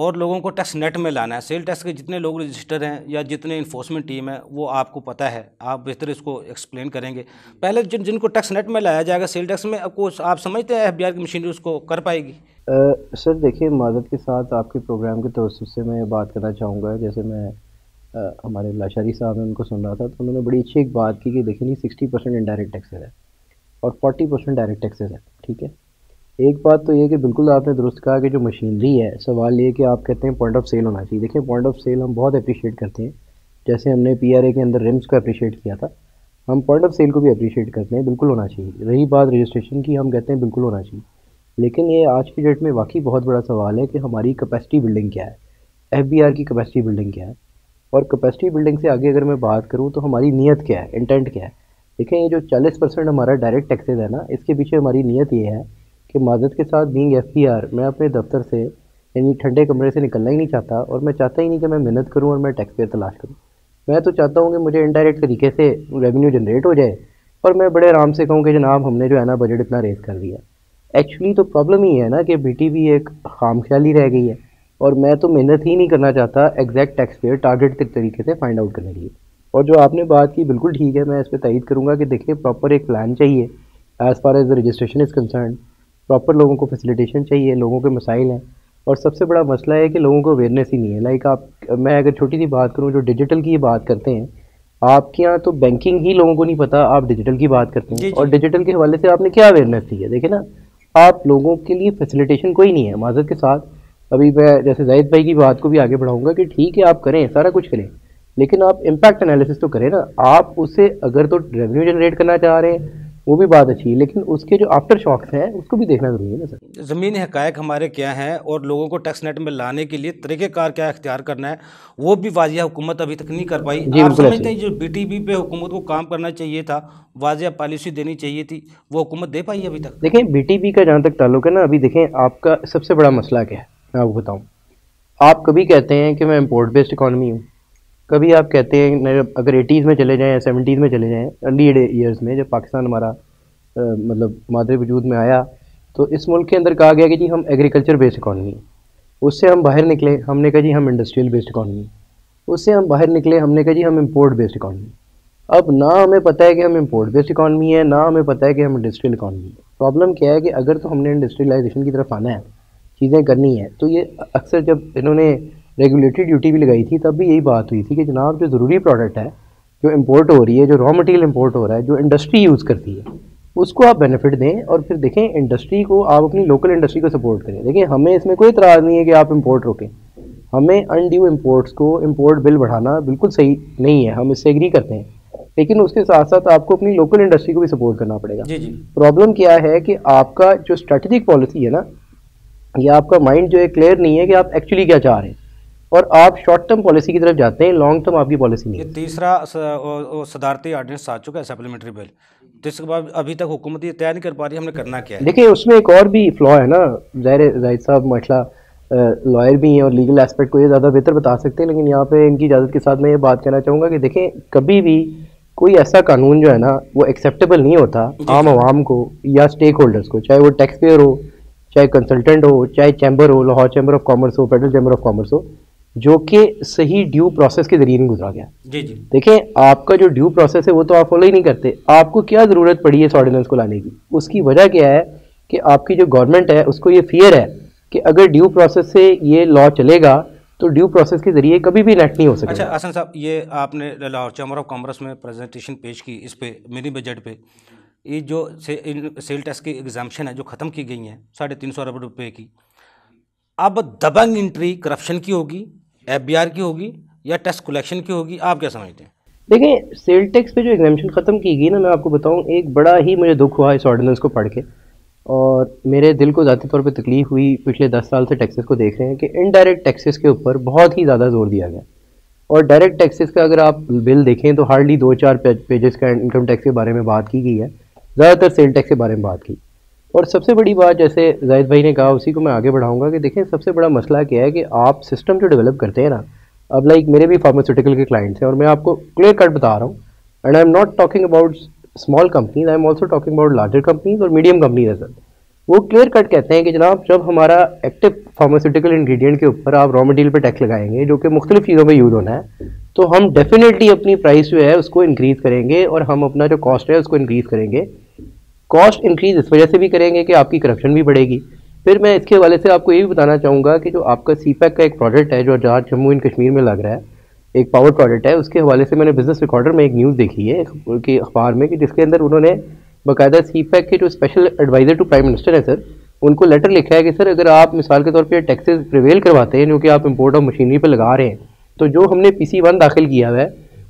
और लोगों को टैक्स नेट में लाना है सेल टैक्स के जितने लोग रजिस्टर हैं या जितने इन्फोर्समेंट टीम है वो आपको पता है आप बेहतर इसको एक्सप्लेन करेंगे पहले जिन जिनको टैक्स नेट में लाया जाएगा सेल टैक्स में आपको आप समझते हैं एफ की मशीनरी उसको कर पाएगी सर देखिए मदद के साथ आपके प्रोग्राम के तवसत से मैं बात करना चाहूँगा जैसे मैं आ, हमारे लाशारी साहब ने उनको सुन रहा था तो उन्होंने बड़ी अच्छी एक बात की कि देखिए नहीं सिक्सटी परसेंट इनडायरेक्ट टैक्सेज है और फोर्टी परसेंट डायरेक्ट टैक्सेज है ठीक है एक बात तो ये कि बिल्कुल आपने दुरुस्त कहा कि जो मशीनरी है सवाल ये कि आप कहते हैं पॉइंट ऑफ सेल होना चाहिए देखिए पॉइंट ऑफ सेल हम बहुत अप्रिशिएट करते हैं जैसे हमने पी के अंदर रिम्स को अप्रिशिएट किया था हम पॉइंट ऑफ सेल को भी अप्रिशिएट करते हैं बिल्कुल होना चाहिए रही बात रजिस्ट्रेशन की हम कहते हैं बिल्कुल होना चाहिए लेकिन ये आज की डेट में वाकई बहुत बड़ा सवाल है कि हमारी कैपेसिटी बिल्डिंग क्या है एफ की कैपेसिटी बिल्डिंग क्या है और कैपेसिटी बिल्डिंग से आगे अगर मैं बात करूँ तो हमारी नीयत क्या है इंटेंट क्या है देखें ये जो चालीस परसेंट हमारा डायरेक्ट टैक्सेज है ना इसके पीछे हमारी नीयत ये है कि माजत के साथ बींग एफ मैं अपने दफ्तर से यानी ठंडे कमरे से निकलना ही नहीं चाहता और मैं चाहता ही नहीं कि मैं मेहनत करूँ और मैं टैक्स पेयर तलाश करूँ मैं तो चाहता हूँ कि मुझे इनडायरेक्ट तरीके से रेवेन्यू जनरेट हो जाए और मैं बड़े आराम से कहूँ कि जनाब हमने जो है ना बजट इतना रेज़ कर दिया एक्चुअली तो प्रॉब्लम ही है ना कि बेटी भी एक खाम ख्याली रह गई है और मैं तो मेहनत ही नहीं करना चाहता एग्जैक्ट टैक्स पेयर टारगेट के तरीके से फाइंड आउट करने के लिए और जो आपने बात की बिल्कुल ठीक है मैं इस पर तयद करूँगा कि देखिए प्रॉपर एक प्लान चाहिए as far as the registration is concern proper लोगों को फैसिलिटेशन चाहिए लोगों के मसाइल हैं और सबसे बड़ा मसला है कि लोगों को अवेयरनेस ही नहीं है लाइक आप मैं अगर छोटी सी बात करूँ जो डिजिटल की बात करते हैं आपके यहाँ तो बैंकिंग ही लोगों को नहीं पता आप डिजिटल की बात करते हैं और डिजिटल के हवाले से आपने क्या अवेयरनेस दी है देखे ना आप लोगों के लिए फैसिलिटेशन कोई नहीं है माजत के साथ अभी मैं जैसे जाहिद भाई की बात को भी आगे बढ़ाऊंगा कि ठीक है आप करें सारा कुछ करें लेकिन आप इम्पैक्ट एनालिसिस तो करें ना आप उसे अगर तो रेवेन्यू जनरेट करना चाह रहे हैं वो भी बात अच्छी है लेकिन उसके जो आफ्टर शॉक्स हैं उसको भी देखना जरूरी है ना सर ज़मीन हकायक हमारे क्या हैं और लोगों को टैक्स नेट में लाने के लिए तरीक़ेकार क्या अख्तियार करना है वो भी वाजिया हुकूमत अभी तक नहीं कर पाई आप समझते हैं जो बी टी बी पे हुकूमत को काम करना चाहिए था वाजिया पॉलिसी देनी चाहिए थी वो हुकूमत दे पाई अभी तक देखें बी टी बी का जहाँ तक ताल्लुक है ना अभी देखें आपका सबसे बड़ा मसला क्या है मैं आपको बताऊँ आप कभी कहते हैं कि मैं इम्पोर्ट बेस्ड इकानमी हूँ कभी आप कहते हैं अगर एटीज़ में चले जाएँ या सेवेंटीज़ में चले जाएँ अर्ली ईयर्स में जब पाकिस्तान हमारा मतलब मादरे वजूद में आया तो इस मुल्क के अंदर कहा गया कि जी हम एग्रीकल्चर बेस्ड इकानमी उससे हम बाहर निकले हमने कहा जी हम इंडस्ट्रियल बेस्ड इकानमी उससे हम बाहर निकले हमने कहा जी हम इम्पोर्ट बेस्ड इकानमी अब ना हमें पता है कि हम इम्पोर्ट बेस्ड इकानमी है ना हमें पता है कि हम इंडस्ट्रियल इकानमी है प्रॉब्लम क्या है कि अगर तो हमने इंडस्ट्रियलाइजेशन की तरफ आना है चीज़ें करनी है तो ये अक्सर जब इन्होंने रेगुलेटरी ड्यूटी भी लगाई थी तब भी यही बात हुई थी कि जनाब जो ज़रूरी प्रोडक्ट है जो इम्पोर्ट हो रही है जो रॉ मटेरियल इम्पोर्ट हो रहा है जो इंडस्ट्री यूज़ करती है उसको आप बेनिफिट दें और फिर देखें इंडस्ट्री को आप अपनी लोकल इंडस्ट्री को सपोर्ट करें देखिए हमें इसमें कोई इतराज़ नहीं है कि आप इम्पोर्ट रोकें हमें अनड्यू इम्पोर्ट्स को इम्पोर्ट बिल बढ़ाना बिल्कुल सही नहीं है हम इससे एग्री करते हैं लेकिन उसके साथ साथ आपको अपनी लोकल इंडस्ट्री को भी सपोर्ट करना पड़ेगा प्रॉब्लम क्या है कि आपका जो स्ट्रेटजिक पॉलिसी है ना या आपका माइंड जो है क्लियर नहीं है कि आप एक्चुअली क्या चाह रहे हैं और आप शॉर्ट टर्म पॉलिसी की तरफ जाते हैं लॉन्ग टर्म आपकी पॉलिसी नहीं ये तीसरा सदारती ऑर्डिनेंस आ चुका है सप्लीमेंट्री बिल तो इसके बाद अभी तक हुकूमत ये तय नहीं कर पा रही हमने करना क्या है देखिए उसमें एक और भी फ्लॉ है ना जाहिर जाहिद साहब मठला लॉयर भी हैं और लीगल एस्पेक्ट को ये ज़्यादा बेहतर बता सकते हैं लेकिन यहाँ पे इनकी इजाज़त के साथ मैं ये बात कहना चाहूँगा कि देखें कभी भी कोई ऐसा कानून जो है ना वो एक्सेप्टेबल नहीं होता आम आवाम को या स्टेक होल्डर्स को चाहे वो टैक्स पेयर हो चाहे कंसल्टेंट हो चाहे चैम्बर हो लाहौर चैम्बर ऑफ कॉमर्स हो फेडरल चैम्बर ऑफ कॉमर्स हो जो कि सही ड्यू प्रोसेस के जरिए नहीं गुजरा गया जी जी देखें आपका जो ड्यू प्रोसेस है वो तो आप फॉलो ही नहीं करते आपको क्या ज़रूरत पड़ी है इस ऑर्डिनेंस को लाने की उसकी वजह क्या है कि आपकी जो गवर्नमेंट है उसको ये फियर है कि अगर ड्यू प्रोसेस से ये लॉ चलेगा तो ड्यू प्रोसेस के जरिए कभी भी नेट नहीं हो सकता अच्छा असन साहब ये आपने लाहौर चैम्बर ऑफ कॉमर्स में प्रेजेंटेशन पेश की इस पर मिनी बजट पर ये जो से, सेल टैक्स की एग्जामेशन है जो ख़त्म की गई है साढ़े तीन सौ अरब रुपये की अब दबंग इंट्री करप्शन की होगी एफबीआर की होगी या टैक्स कलेक्शन की होगी आप क्या समझते हैं देखिए सेल टैक्स पे जो एग्जामेशन ख़त्म की गई ना मैं आपको बताऊँ एक बड़ा ही मुझे दुख हुआ इस ऑर्डिनेंस को पढ़ के और मेरे दिल को ज़ाती तौर पे तकलीफ हुई पिछले दस साल से टैक्सेस को देख रहे हैं कि इनडायरेक्ट टैक्सेस के ऊपर बहुत ही ज़्यादा जोर दिया गया और डायरेक्ट टैक्सेस का अगर आप बिल देखें तो हार्डली दो चार पेजेस का इनकम टैक्स के बारे में बात की गई है ज़्यादातर सेल टैक्स के बारे में बात की और सबसे बड़ी बात जैसे जाहिद भाई ने कहा उसी को मैं आगे बढ़ाऊँगा कि देखें सबसे बड़ा मसला क्या है कि आप सिस्टम जो डेवलप करते हैं ना अब लाइक मेरे भी फार्मास्यूटिकल के क्लाइंट्स हैं और मैं आपको क्लियर कट बता रहा हूँ and I am not talking about small companies I am also talking about larger companies और मीडियम कंपनीज है वो क्लियर कट कहते हैं कि जनाब जब हमारा एक्टिव फार्मास्यूटिकल इंग्रेडिएंट के ऊपर आप रॉ मटेरियल पे टैक्स लगाएंगे जो कि मुख्तलिफ चीज़ों में यूज़ होना है तो हम डेफिनेटली अपनी प्राइस जो है उसको इंक्रीज़ करेंगे और हम अपना जो कॉस्ट है उसको इंक्रीज़ करेंगे कॉस्ट इंक्रीज इस वजह से भी करेंगे कि आपकी करप्शन भी बढ़ेगी फिर मैं इसके हवाले से आपको ये भी बताना चाहूँगा कि जो आपका सी का एक प्रोजेक्ट है जो जहाँ जम्मू एंड कश्मीर में लग रहा है एक पावर प्रोजेक्ट है उसके हवाले से मैंने बिज़नेस रिकॉर्डर में एक न्यूज़ देखी है कि अखबार में कि जिसके अंदर उन्होंने बाकायदा सी के जो special adviser to prime minister हैं सर उनको लेटर लिखा है कि सर अगर आप मिसाल के तौर पर टैक्सेस प्रिवेल करवाते हैं जो कि आप इम्पोर्ट ऑफ मशीनरी पर लगा रहे हैं तो जो हमने पी सी वन दाखिल किया हुआ है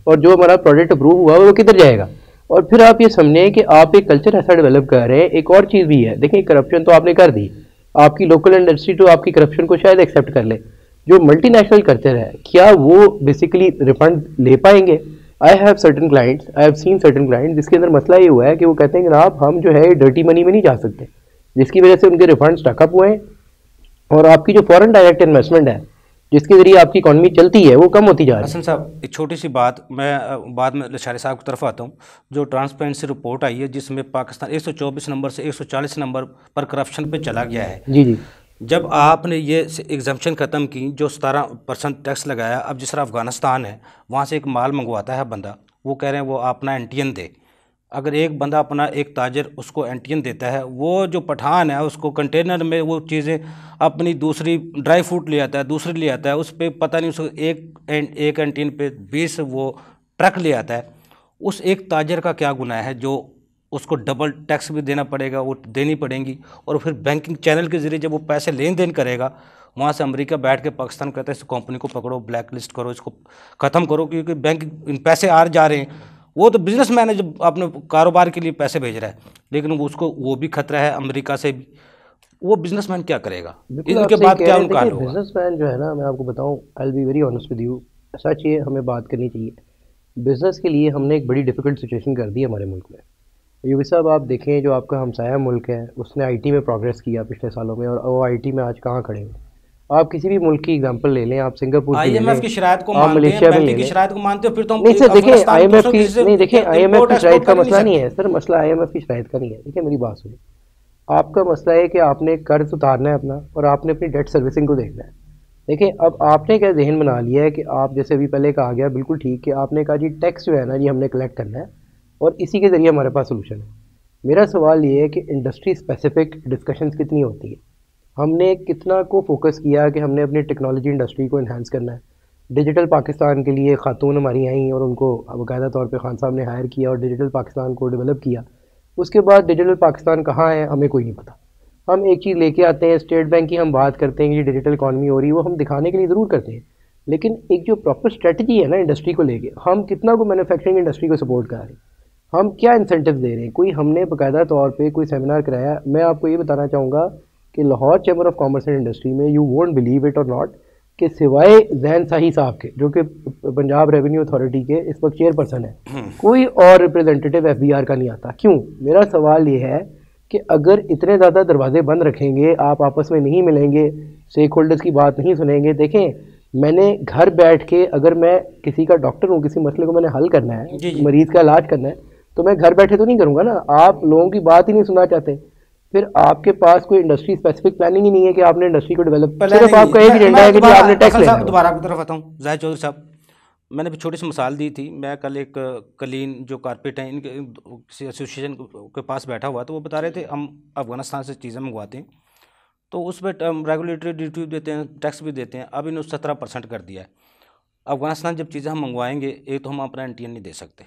और जो हमारा प्रोजेक्ट अप्रूव हुआ है वो किधर जाएगा और फिर आप ये समझें कि आप एक कल्चर ऐसा डेवलप कर रहे हैं एक और चीज़ भी है देखिए करप्शन तो आपने कर दी आपकी लोकल इंडस्ट्री तो आपकी करप्शन को शायद एक्सेप्ट कर ले जो मल्टीनेशनल कल्चर है क्या वो बेसिकली रिफंड ले पाएंगे I have certain clients I have seen certain client जिसके अंदर मसला ये हुआ है कि वो कहते हैं कि जनाब हम जो है डर्टी मनी में नहीं जा सकते जिसकी वजह से उनके रिफंड स्टकअप हुए हैं और आपकी जो फ़ॉरन डायरेक्ट इन्वेस्टमेंट है जिसके ज़रिए आपकी इकॉनमी चलती है वो कम होती जा रही है हसन साहब एक छोटी सी बात मैं बाद में शारे साहब की तरफ आता हूँ जो ट्रांसपेरेंसी रिपोर्ट आई है जिसमें पाकिस्तान 124 नंबर से 140 नंबर पर करप्शन पे चला गया है जी जी जब आपने ये एग्जामेशन ख़त्म की जो सतारह परसेंट टैक्स लगाया अब जिस तरह अफगानिस्तान है वहाँ से एक माल मंगवाता है बंदा वो कह रहे हैं वो अपना एन एन दे अगर एक बंदा अपना एक ताजर उसको एंटीन देता है वो जो पठान है उसको कंटेनर में वो चीज़ें अपनी दूसरी ड्राई फ्रूट ले आता है दूसरी ले आता है उस पर पता नहीं उसको एक एक एंटीन पे बीस वो ट्रक ले आता है उस एक ताजर का क्या गुनाह है जो उसको डबल टैक्स भी देना पड़ेगा वो देनी पड़ेंगी और फिर बैंकिंग चैनल के ज़रिए जब वो पैसे लेन देन करेगा वहाँ से अमेरिका बैठ के पाकिस्तान कहता है इस कंपनी को पकड़ो ब्लैक लिस्ट करो इसको ख़त्म करो क्योंकि बैंक पैसे आ जा रहे हैं वो तो मैन है जो अपने कारोबार के लिए पैसे भेज रहा है लेकिन वो उसको वो भी खतरा है अमेरिका से भी वो बिजनेसमैन क्या करेगा इनके बाद क्या उनका मैन जो है ना मैं आपको बताऊँ I be very honest with you सच ये हमें बात करनी चाहिए बिज़नेस के लिए हमने एक बड़ी डिफ़िकल्ट सिचुएशन कर दी हमारे मुल्क में योगी साहब आप देखें जो आपका हमसाया मुल्क है उसने आईटी में प्रोग्रेस किया पिछले सालों में और वो आईटी में आज कहाँ खड़े हुए आप किसी भी मुल्क की एग्जांपल ले लें आप सिंगापुर आईएमएफ की को आप मलेशिया में की को मानते हो फिर तो नहीं देखिए आईएमएफ की नहीं देखिए आईएमएफ की शरात का मसला नहीं है सर मसला आईएमएफ की शरात का नहीं है है मेरी बात सुनिए आपका मसला है कि आपने कर्ज उतारना है अपना और आपने अपनी डेट सर्विसिंग को देखना है देखिए अब आपने क्या जहन बना लिया है कि आप जैसे अभी पहले कहा गया बिल्कुल ठीक है आपने कहा जी टैक्स जो है ना जी हमने कलेक्ट करना है और इसी के ज़रिए हमारे पास सोलूशन है मेरा सवाल ये है कि इंडस्ट्री स्पेसिफिक डिस्कशंस कितनी होती है हमने कितना को फोकस किया कि हमने अपनी टेक्नोलॉजी इंडस्ट्री को इन्हांस करना है डिजिटल पाकिस्तान के लिए खातून हमारी आई और उनको बाकायदा तौर पर खान साहब ने हायर किया और डिजिटल पाकिस्तान को डेवलप किया उसके बाद डिजिटल पाकिस्तान कहाँ है हमें कोई नहीं पता हम एक चीज़ लेके आते हैं स्टेट बैंक की हम बात करते हैं कि डिजिटल इकानमी हो रही है वो हम दिखाने के लिए ज़रूर करते हैं लेकिन एक जो प्रॉपर स्ट्रेटजी है ना इंडस्ट्री को लेके हम कितना को मैन्युफैक्चरिंग इंडस्ट्री को सपोर्ट करा रहे हैं हम क्या इंसेंटिव दे रहे हैं कोई हमने बाकायदा तौर पे कोई सेमिनार कराया मैं आपको ये बताना चाहूँगा कि Lahore chamber of commerce and industry में यू वोंट बिलीव इट और नॉट कि सिवाय जैन शाही साहब के जो कि पंजाब रेवेन्यू अथॉरिटी के इस वक्त चेयरपर्सन है कोई और रिप्रेजेंटेटिव एफ का नहीं आता क्यों मेरा सवाल ये है कि अगर इतने ज़्यादा दरवाजे बंद रखेंगे आप आपस में नहीं मिलेंगे स्टेक होल्डर्स की बात नहीं सुनेंगे देखें मैंने घर बैठ के अगर मैं किसी का डॉक्टर हूँ किसी मसले को मैंने हल करना है मरीज़ का इलाज करना है तो मैं घर बैठे तो नहीं करूँगा ना आप लोगों की बात ही नहीं सुनना चाहते फिर आपके पास कोई इंडस्ट्री स्पेसिफिक प्लानिंग ही नहीं है कि आपने इंडस्ट्री को डेवलप सिर्फ आपका एक एजेंडा है कि आपने टैक्स लेना दोबारा की तरफ बताऊँ जाहिर चौधरी साहब मैंने भी छोटी सी मिसाल दी थी मैं कल एक कलीन जो कारपेट हैं इनके एसोसिएशन के पास बैठा हुआ तो वो बता रहे थे हम अफगानिस्तान से चीज़ें मंगवाते हैं तो उस पर रेगुलेटरी ड्यूटी देते हैं टैक्स भी देते हैं अब इन्हें सत्रह परसेंट कर दिया है अफगानिस्तान जब चीज़ें हम मंगवाएंगे एक तो हम अपना एन नहीं दे सकते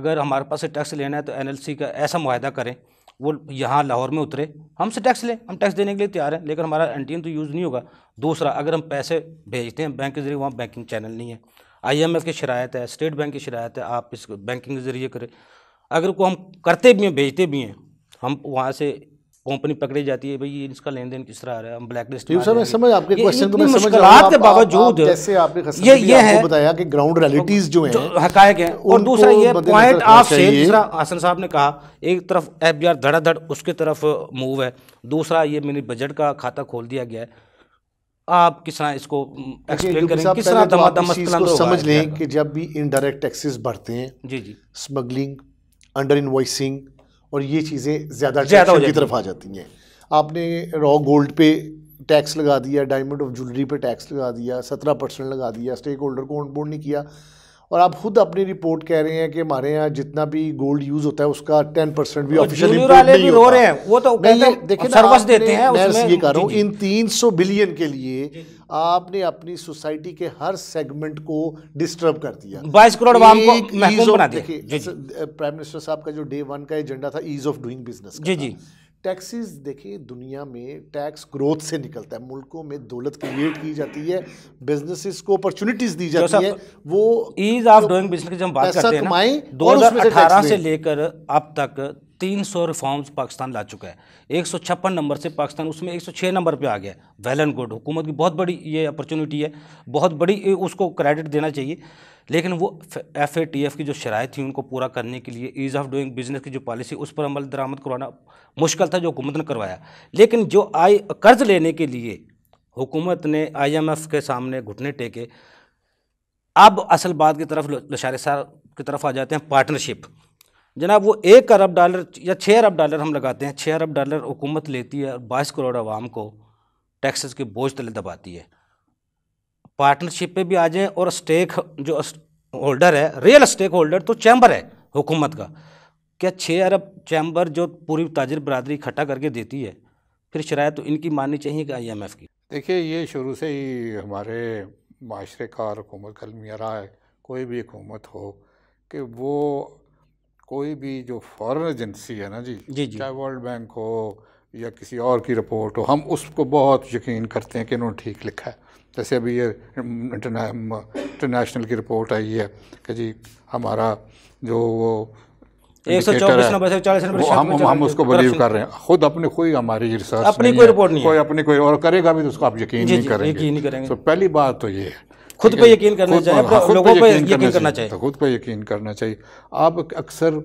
अगर हमारे पास से टैक्स लेना है तो एन का ऐसा माहदा करें वो यहाँ लाहौर में उतरे हमसे टैक्स लें हम टैक्स देने के लिए तैयार हैं लेकिन हमारा एन तो यूज़ नहीं होगा दूसरा अगर हम पैसे भेजते हैं बैंक के ज़रिए वहाँ बैंकिंग चैनल नहीं है आईएमएफ की शरायत है स्टेट बैंक की शरायत है आप इस बैंकिंग के ज़रिए करें अगर को हम करते भी हैं भेजते भी हैं हम वहाँ से कंपनी पकड़ी जाती है भाई इसका लेन देन किस तरह आ रहा है हम ब्लैक लिस्ट समझ समझ आपके क्वेश्चन को तो मैं समझ के बावजूद जैसे आपने ये ये है बताया कि ग्राउंड रियलिटीज जो हैं हकायक हैं और दूसरा ये पॉइंट ऑफ से दूसरा हसन साहब ने कहा एक तरफ एफ बी धड़ाधड़ उसके तरफ मूव है दूसरा ये मैंने बजट का खाता खोल दिया गया है आप किस तरह इसको एक्सप्लेन mm, करें किस तरह दम तो समझ लें कि जब भी इनडायरेक्ट टैक्सेस बढ़ते हैं जी जी स्मगलिंग अंडर इनवॉइसिंग और ये चीज़ें ज़्यादा ज़्यादा की तरफ आ जाती हैं आपने रॉ गोल्ड पे टैक्स लगा दिया डायमंड ऑफ ज्वेलरी पे टैक्स लगा दिया सत्रह परसेंट लगा दिया स्टेक होल्डर को ऑनबोर्ड नहीं किया और आप खुद अपनी रिपोर्ट कह रहे हैं कि हमारे यहाँ जितना भी गोल्ड यूज होता है उसका टेन परसेंट भी ऑफिशियल नहीं रहे हैं वो तो देखिए सर्विस देते हैं ये कह रहा हूँ इन तीन सौ बिलियन के लिए आपने अपनी सोसाइटी के हर सेगमेंट को डिस्टर्ब कर दिया बाईस करोड़ आवाम को महफूज बना दिया प्राइम मिनिस्टर साहब का जो डे वन का एजेंडा था ईज ऑफ डूइंग बिजनेस जी जी टैक्सेस देखिए दुनिया में टैक्स ग्रोथ से निकलता है मुल्कों में दौलत क्रिएट की जाती है बिजनेसेस को अपॉर्चुनिटीज दी जाती है वो ईज ऑफ डूइंग बिजनेस की जब बात करते हैं कमाएं 2018 से लेकर अब तक तीन सौ रिफॉर्म्स पाकिस्तान ला चुका है एक सौ छप्पन नंबर से पाकिस्तान उसमें एक सौ छः नंबर पे आ गया वेल एंड गुड हुकूमत की बहुत बड़ी ये अपॉर्चुनिटी है बहुत बड़ी उसको क्रेडिट देना चाहिए लेकिन वो एफ ए टी एफ़ की जो शराय थी उनको पूरा करने के लिए ईज़ ऑफ डूइंग बिजनेस की जो पॉलिसी उस पर अमल दरामद करवाना मुश्किल था जो हुकूमत ने करवाया लेकिन जो आई कर्ज लेने के लिए हुकूमत ने आई एम एफ़ के सामने घुटने टेके अब असल बात की तरफ लशार साहब की तरफ आ जाते हैं पार्टनरशिप जनाब वो एक अरब डॉलर या छः अरब डॉलर हम लगाते हैं छः अरब डॉलर हुकूमत लेती है और बाईस करोड़ आवाम को टैक्सेस के बोझ तले दबाती है पार्टनरशिप पे भी आ जाएँ और स्टेक जो होल्डर है रियल स्टेक होल्डर तो चैम्बर है हुकूमत का क्या छः अरब चैम्बर जो पूरी ताजर बरदरी इकट्ठा करके देती है फिर शराय तो इनकी माननी चाहिए कि आई एम एफ़ की देखिए ये शुरू से ही हमारे माशरे का और हुकूमत का रहा है कोई भी हुकूमत हो कि वो कोई भी जो फॉरेन एजेंसी है ना जी जी जी चाहे वर्ल्ड बैंक हो या किसी और की रिपोर्ट हो हम उसको बहुत यकीन करते हैं कि इन्होंने ठीक लिखा है जैसे अभी ये इंटरनेशनल की रिपोर्ट आई है कि जी हमारा जो वो एक सौ चौबीस नंबर चालीस नंबर हम हम उसको बिलीव कर रहे हैं खुद अपने कोई हमारी रिसर्च अपनी कोई रिपोर्ट नहीं कोई अपनी कोई और करेगा भी तो उसको आप यकीन नहीं करेंगे यकीन नहीं करेंगे तो पहली बात तो ये है खुद हाँ, पे यकीन करना चाहिए लोगों पे यकीन करना चाहिए हाँ, खुद पे यकीन करना चाहिए आप अक्सर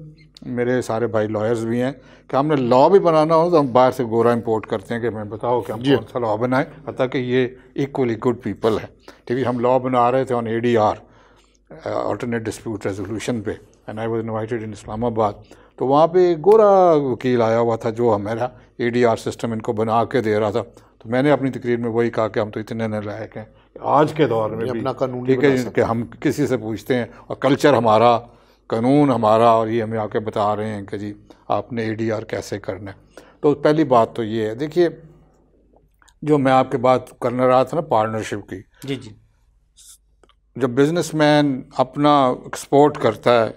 मेरे सारे भाई लॉयर्स भी हैं कि हमने लॉ भी बनाना हो तो हम बाहर से गोरा इंपोर्ट करते हैं कि हमें बताओ कि हम कौन सा लॉ बनाए पता कि ये इक्वली गुड पीपल है ठीक है हम लॉ बना रहे थे on A D R alternate dispute resolution पे and I was invited in Islamabad तो वहाँ पे गोरा वकील आया हुआ था जो हमारा ए डी आर सिस्टम इनको बना के दे रहा था तो मैंने अपनी तकरीर में वही कहा कि हम तो इतने नलायक हैं आज के दौर में अपना कानून ठीक है कि हम किसी से पूछते हैं और कल्चर हमारा कानून हमारा और ये हमें आके बता रहे हैं कि जी आपने ए कैसे करना है तो पहली बात तो ये है देखिए जो मैं आपके बात करना रहा था ना पार्टनरशिप की जी जी जब बिजनेसमैन अपना एक्सपोर्ट करता है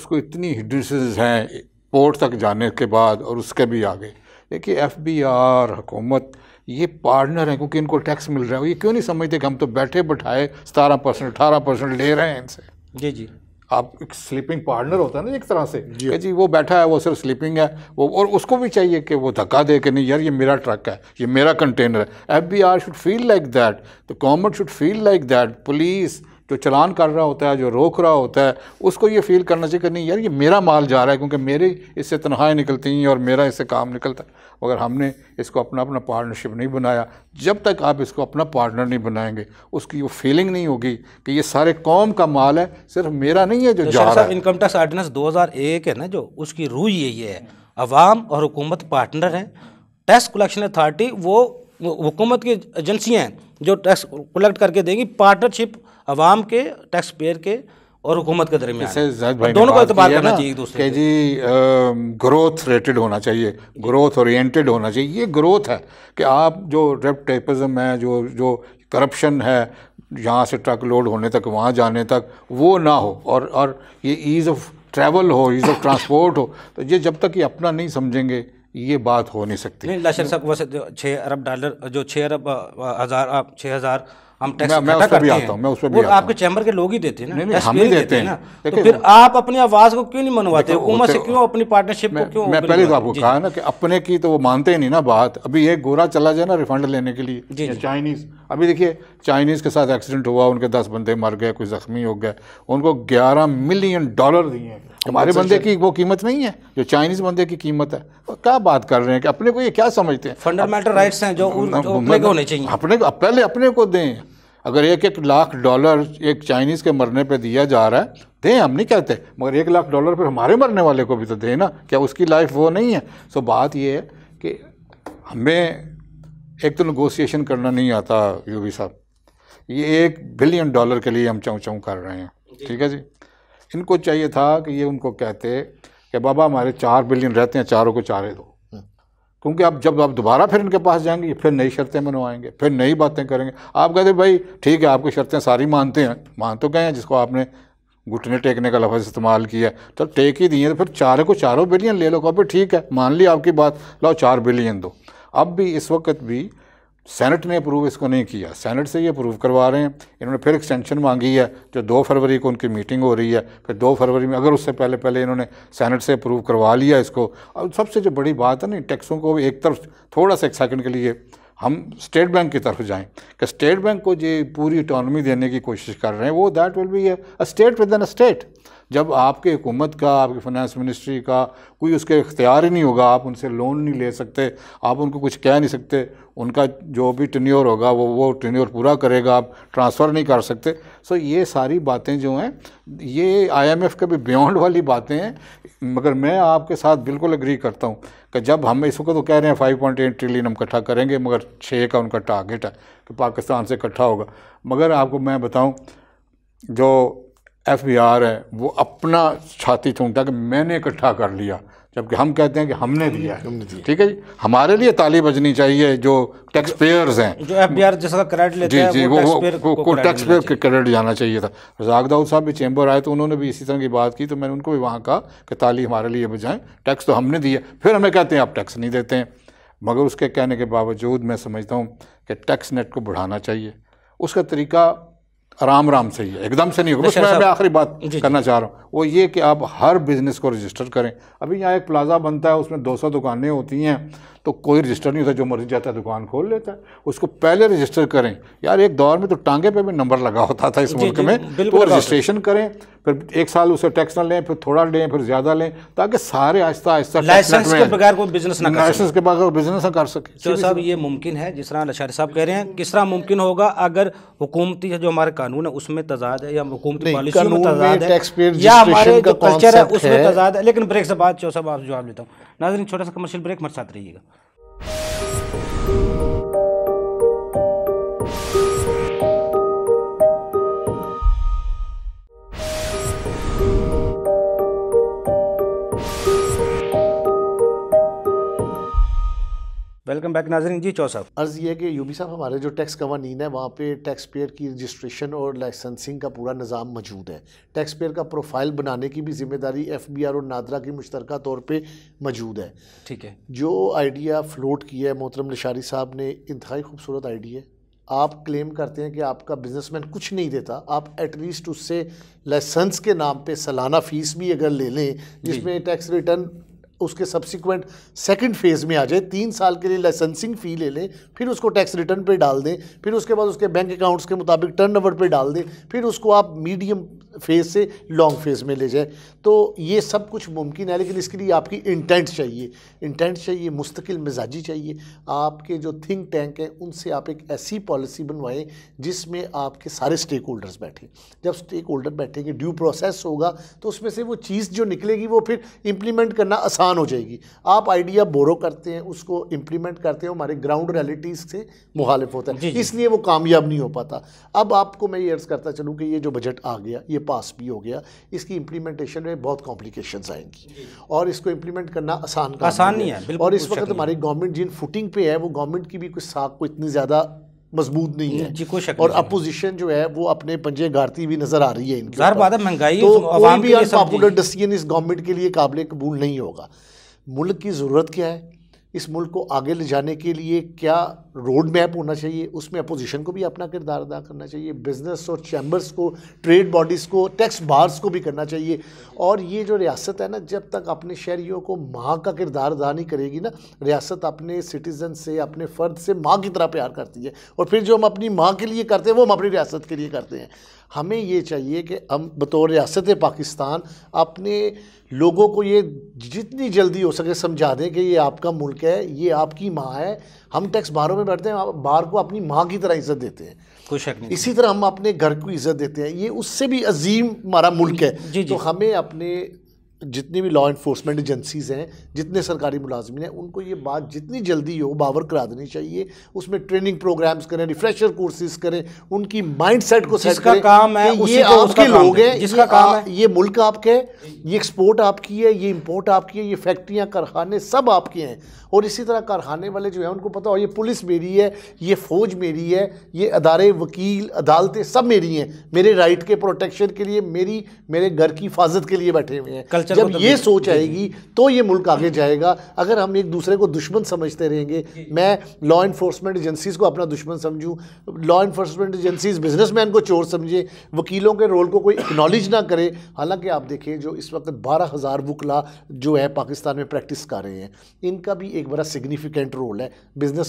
उसको इतनी हिडसेज हैं पोर्ट तक जाने के बाद और उसके भी आगे देखिए एफ बी आर हुकूमत ये पार्टनर हैं क्योंकि इनको टैक्स मिल रहा है ये क्यों नहीं समझते कि हम तो बैठे बैठाए सतारह परसेंट अठारह परसेंट ले रहे हैं इनसे जी जी आप एक स्लीपिंग पार्टनर होता है ना एक तरह से जी, जी वो बैठा है वो सिर्फ स्लीपिंग है वो और उसको भी चाहिए कि वो धक्का दे कि नहीं यार ये मेरा ट्रक है ये मेरा कंटेनर है F B R should feel like that the government should feel like that police जो चलान कर रहा होता है जो रोक रहा होता है उसको ये फील करना चाहिए कि नहीं यार ये मेरा माल जा रहा है क्योंकि मेरे इससे तनख्वाहें निकलती हैं और मेरा इससे काम निकलता है मगर हमने इसको अपना अपना पार्टनरशिप नहीं बनाया जब तक आप इसको अपना पार्टनर नहीं बनाएंगे उसकी वो फीलिंग नहीं होगी कि ये सारे कौम का माल है सिर्फ मेरा नहीं है जो तो जा रहा है इनकम टैक्स आर्डिनेंस दो है ना जो उसकी रूह यही है अवाम और हुकूमत पार्टनर है टैक्स कलेक्शन अथॉरिटी वो हुकूमत की एजेंसियाँ हैं जो टैक्स कलेक्ट करके देंगी पार्टनरशिप आवाम के टैक्स पेयर के और हुकूमत के दरमियान दोनों का इतबार करना चाहिए दोस्तों के जी ग्रोथ रेटेड होना चाहिए ग्रोथ ओरिएंटेड होना चाहिए ये ग्रोथ है कि आप जो रेप टेपिज़म है जो जो करप्शन है यहाँ से ट्रक लोड होने तक वहाँ जाने तक वो ना हो और और ये ईज़ ऑफ ट्रैवल हो ईज़ ऑफ ट्रांसपोर्ट हो तो ये जब तक ये अपना नहीं समझेंगे ये बात हो नहीं सकती नहीं लाशर साहब वैसे छः अरब डॉलर जो छः अरब हज़ार छः हज़ार हम टैक्स मैं, मैं उस भी आता हूँ मैं उस पर भी आपके चैम्बर के लोग ही देते हैं ना हम ही देते हैं ना तो फिर आप अपनी आवाज़ को क्यों नहीं मनवाते हुकूमत से क्यों अपनी पार्टनरशिप को क्यों मैं पहले तो आपको कहा ना कि अपने की तो वो मानते ही नहीं ना बात अभी एक गोरा चला जाए ना रिफंड लेने के लिए चाइनीज़ अभी देखिए चाइनीज़ के साथ एक्सीडेंट हुआ उनके दस बंदे मर गए कोई ज़ख्मी हो गए उनको ग्यारह मिलियन डॉलर दिए हैं हमारे तो बंदे की वो कीमत नहीं है जो चाइनीज बंदे की कीमत है तो क्या बात कर रहे हैं कि अपने को ये क्या समझते हैं फंडामेंटल राइट्स हैं जो, अपने को होने चाहिए अपने को पहले अपने को दें अगर एक एक लाख डॉलर एक चाइनीज़ के मरने पर दिया जा रहा है दें हम नहीं कहते मगर एक लाख डॉलर पर हमारे मरने वाले को भी तो दें ना क्या उसकी लाइफ वो नहीं है सो बात ये है कि हमें एक तो नगोसिएशन करना नहीं आता यूवी साहब ये एक बिलियन डॉलर के लिए हम चौं चाँव कर रहे हैं ठीक है जी इनको चाहिए था कि ये उनको कहते कि बाबा हमारे चार बिलियन रहते हैं चारों को चारे दो हम्म। क्योंकि आप जब आप दोबारा फिर इनके पास जाएंगे फिर नई शर्तें मनवाएंगे फिर नई बातें करेंगे आप कहते भाई ठीक है आपकी शर्तें सारी मानते हैं मान तो गए हैं जिसको आपने घुटने टेकने का लफ्ज़ इस्तेमाल किया तो टेक ही दिए तो फिर चारों को चारों बिलियन ले लो कहो ठीक है मान ली आपकी बात लाओ चार बिलियन दो अब भी इस वक्त भी सेनेट ने अप्रूव इसको नहीं किया सेनेट से ये अप्रूव करवा रहे हैं इन्होंने फिर एक्सटेंशन मांगी है जो दो फरवरी को उनकी मीटिंग हो रही है फिर दो फरवरी में अगर उससे पहले पहले इन्होंने सेनेट से अप्रूव करवा लिया इसको और सबसे जो बड़ी बात है ना टैक्सों को एक तरफ थोड़ा सा एक सेकेंड के लिए हम स्टेट बैंक की तरफ जाएं कि स्टेट बैंक को जो पूरी इटोनमी देने की कोशिश कर रहे हैं वो that will be a state with an state जब आपके हुकूमत का आपकी फाइनेंस मिनिस्ट्री का कोई उसके इख्तियार ही नहीं होगा आप उनसे लोन नहीं ले सकते आप उनको कुछ कह नहीं सकते उनका जो भी टन्योर होगा वो वो टन्योर पूरा करेगा आप ट्रांसफ़र नहीं कर सकते सो ये सारी बातें जो हैं ये आईएमएफ के भी बियॉन्ड [laughs] वाली बातें हैं मगर मैं आपके साथ बिल्कुल अग्री करता हूँ कि जब हम इस वक्त तो कह रहे हैं फाइव पॉइंट एट ट्रिलियन हम इकट्ठा करेंगे मगर छः का उनका टारगेट है कि पाकिस्तान से इकट्ठा होगा मगर आपको मैं बताऊँ जो एफ है वो अपना छाती थूकता कि मैंने इकट्ठा कर लिया जबकि हम कहते हैं कि हमने दिया ठीक है जी हमारे लिए ताली बजनी चाहिए जो टैक्स पेयर्स हैं जो एफ बी आर जिसका क्रेडिट लेते जी हैं जी वो वो, वो को टैक्स पेयर के क्रेडिट जाना चाहिए था रजाक दाऊद साहब भी चैम्बर आए तो उन्होंने भी इसी तरह की बात की तो मैंने उनको भी वहाँ कहा कि ताली हमारे लिए बजाएँ टैक्स तो हमने दिया फिर हमें कहते हैं आप टैक्स नहीं देते हैं मगर उसके कहने के बावजूद मैं समझता हूँ कि टैक्स नेट को बढ़ाना चाहिए उसका तरीका आराम आराम से ही एकदम से नहीं होगा बस मैं मैं आखिरी बात करना चाह रहा हूँ वो ये कि आप हर बिज़नेस को रजिस्टर करें अभी यहाँ एक प्लाजा बनता है उसमें 200 दुकानें होती हैं तो कोई रजिस्टर नहीं होता जो मर्जी जाता है दुकान खोल लेता है उसको पहले रजिस्टर करें यार एक दौर में तो टांगे पे भी नंबर लगा होता था इस मुल्क में तो रजिस्ट्रेशन करें फिर एक साल उसे टैक्स ना लें फिर थोड़ा लें फिर ज़्यादा लें ताकि सारे आहिस्ता आहिस्ता लाइसेंस के बगैर कोई बिजनेस ना कर लाइसेंस के बगैर बिजनेस ना कर सके तो साहब ये मुमकिन है जिस तरह लशारी साहब कह रहे हैं किस तरह मुमकिन होगा अगर हुकूमती जो हमारे कानून है उसमें तजाद है या हुकूमती पॉलिसी में तजाद है या हमारे जो कल्चर है उसमें तजाद है लेकिन ब्रेक से बाद जो साहब आप जवाब लेता हूँ नाजरन छोटा सा कमर्शियल ब्रेक मेरे साथ रहिएगा वेलकम बैक नाजरीन जी साहब अर्ज़ ये कि यूबी साहब हमारे जो टैक्स कवानीन है वहाँ पे टैक्स पेयर की रजिस्ट्रेशन और लाइसेंसिंग का पूरा निज़ाम मौजूद है टैक्स पेयर का प्रोफाइल बनाने की भी जिम्मेदारी एफ बी आर और नादरा की मुश्तरक तौर पर मौजूद है ठीक है जो आइडिया फ्लोट किया है मोहतरम लिशारी साहब ने इंतहाई खूबसूरत आइडिया है आप क्लेम करते हैं कि आपका बिजनेसमैन कुछ नहीं देता आप एटलीस्ट उससे लाइसेंस के नाम पे सालाना फ़ीस भी अगर ले लें जिसमें टैक्स रिटर्न उसके सब्सिक्वेंट सेकंड फेज़ में आ जाए तीन साल के लिए लाइसेंसिंग फ़ी ले लें फिर उसको टैक्स रिटर्न पे डाल दें फिर उसके बाद उसके बैंक अकाउंट्स के मुताबिक टर्नओवर पे डाल दें फिर उसको आप मीडियम फेज़ से लॉन्ग फेज़ में ले जाए तो ये सब कुछ मुमकिन है लेकिन इसके लिए आपकी इंटेंट चाहिए इंटेंट चाहिए मुस्तकिल मिजाजी चाहिए आपके जो थिंक टैंक हैं उनसे आप एक ऐसी पॉलिसी बनवाएं जिसमें आपके सारे स्टेक होल्डर्स बैठें जब स्टेक होल्डर बैठेंगे ड्यू प्रोसेस होगा तो उसमें से वो चीज़ जो निकलेगी वो फिर इम्प्लीमेंट करना आसान हो जाएगी आप आइडिया बोरो करते हैं उसको इम्प्लीमेंट करते हैं हमारे ग्राउंड रियलिटीज़ से मुखालिफ होता है इसलिए वो कामयाब नहीं हो पाता अब आपको मैं ये अर्ज़ करता चलूँ कि ये जो बजट आ गया ये पास भी हो गया इसकी इम्प्लीमेंटेशन में बहुत कॉम्प्लिकेशंस आएंगी और इसको इम्प्लीमेंट करना आसान का आसान नहीं है है और इस वक्त हमारी गवर्नमेंट जिन फुटिंग पे है वो गवर्नमेंट की भी कुछ साख को इतनी ज़्यादा मजबूत नहीं है जी कोई और अपोजिशन जो है वो अपने पंजे गारती भी नजर आ रही है इनकी हर बात महंगाई तो भी अनपॉपुलर डिसीजन इस गवर्नमेंट के लिए काबिल कबूल नहीं होगा मुल्क की ज़रूरत क्या है इस मुल्क को आगे ले जाने के लिए क्या रोड मैप होना चाहिए उसमें अपोजिशन को भी अपना किरदार अदा करना चाहिए बिजनेस और चैम्बर्स को ट्रेड बॉडीज़ को टैक्स बार्स को भी करना चाहिए और ये जो रियासत है ना जब तक अपने शहरीों को माँ का किरदार अदा नहीं करेगी ना रियासत अपने सिटीज़न से अपने फ़र्द से माँ की तरह प्यार करती है और फिर जो हम अपनी माँ के लिए करते हैं वो हम अपनी रियासत के लिए करते हैं हमें ये चाहिए कि हम बतौर रियासत पाकिस्तान अपने लोगों को ये जितनी जल्दी हो सके समझा दें कि ये आपका मुल्क है ये आपकी माँ है हम टैक्स बारों में बैठते हैं बार को अपनी माँ की तरह इज्जत देते हैं कोई शक नहीं इसी तरह हम अपने घर को इज्जत देते हैं ये उससे भी अजीम हमारा मुल्क है जी, जी, तो हमें अपने जितनी भी लॉ इन्फोर्समेंट एजेंसीज़ हैं जितने सरकारी मुलाजमी हैं उनको ये बात जितनी जल्दी हो बावर करा देनी चाहिए उसमें ट्रेनिंग प्रोग्राम्स करें रिफ्रेशर कोर्सेज करें उनकी माइंड सेट को सेट करें काम है ये आपके लोग हैं जिसका काम है ये मुल्क आपके ये एक्सपोर्ट आपकी है ये इम्पोर्ट आपकी है ये फैक्ट्रियाँ कारखाने सब आपके हैं और इसी तरह कारखाने वाले जो हैं उनको पता हो ये पुलिस मेरी है ये फ़ौज मेरी है ये अदारे वकील अदालतें सब मेरी हैं मेरे राइट के प्रोटेक्शन के लिए मेरी मेरे घर की हिफाजत के लिए बैठे हुए हैं कल्चर जब ये सोच आएगी तो ये मुल्क आगे जाएगा अगर हम एक दूसरे को दुश्मन समझते रहेंगे मैं लॉ इन्फोर्समेंट एजेंसीज को अपना दुश्मन समझूँ लॉ इन्फोर्समेंट एजेंसीज बिजनेसमैन को चोर समझे वकीलों के रोल को कोई एक्नॉलेज ना करे हालांकि आप देखें जो इस वक्त बारह हज़ार वकला जो है पाकिस्तान में प्रैक्टिस कर रहे हैं इनका भी एक बड़ा सिग्निफिकेंट रोल है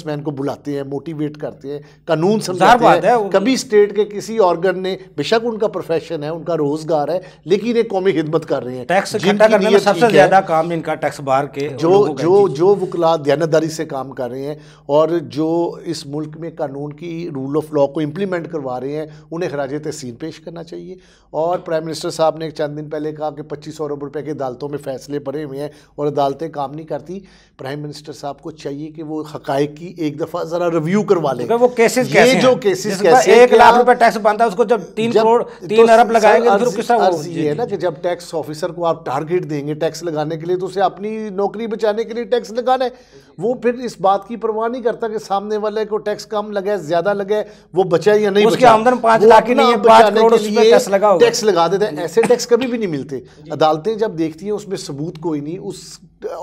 मैन को बुलाते हैं मोटिवेट करते हैं कानून समझाते हैं कभी स्टेट के किसी ऑर्गन ने बेशक उनका प्रोफेशन है उनका रोजगार है लेकिन एक कौमी खिदमत कर रहे हैं टैक्स इकट्ठा करने में सबसे ज़्यादा काम इनका टैक्स बार के जो जो जो वकला दयानतदारी से काम कर रहे हैं और जो इस मुल्क में कानून की रूल ऑफ लॉ को इम्प्लीमेंट करवा रहे हैं उन्हें खराज तहसीन पेश करना चाहिए और प्राइम मिनिस्टर साहब ने चंद दिन पहले कहा कि पच्चीस सौ अरब रुपये की अदालतों में फैसले पड़े हुए हैं और अदालतें काम नहीं करती प्राइम मिनिस्टर साहब को चाहिए कि वो हक की एक दफ़ा ज़रा रिव्यू करवा लें वो केसेस ये जो केसेस कैसे एक लाख रुपये टैक्स बनता है उसको जब तीन करोड़ तो तीन अरब लगाएंगे तो है ना कि जब टैक्स ऑफिसर को आप टारगेट देंगे टैक्स लगाने के लिए तो उसे अपनी नौकरी बचाने के लिए टैक्स लगाना है वो फिर इस बात की परवाह नहीं करता कि सामने वाले को टैक्स कम लगे ज्यादा लगे वो बचा या नहीं उसकी आमदन पांच लाख की नहीं है पाँच करोड़ टैक्स लगा टैक्स लगा देते हैं ऐसे टैक्स कभी भी नहीं मिलते अदालतें जब देखती हैं उसमें सबूत कोई नहीं उस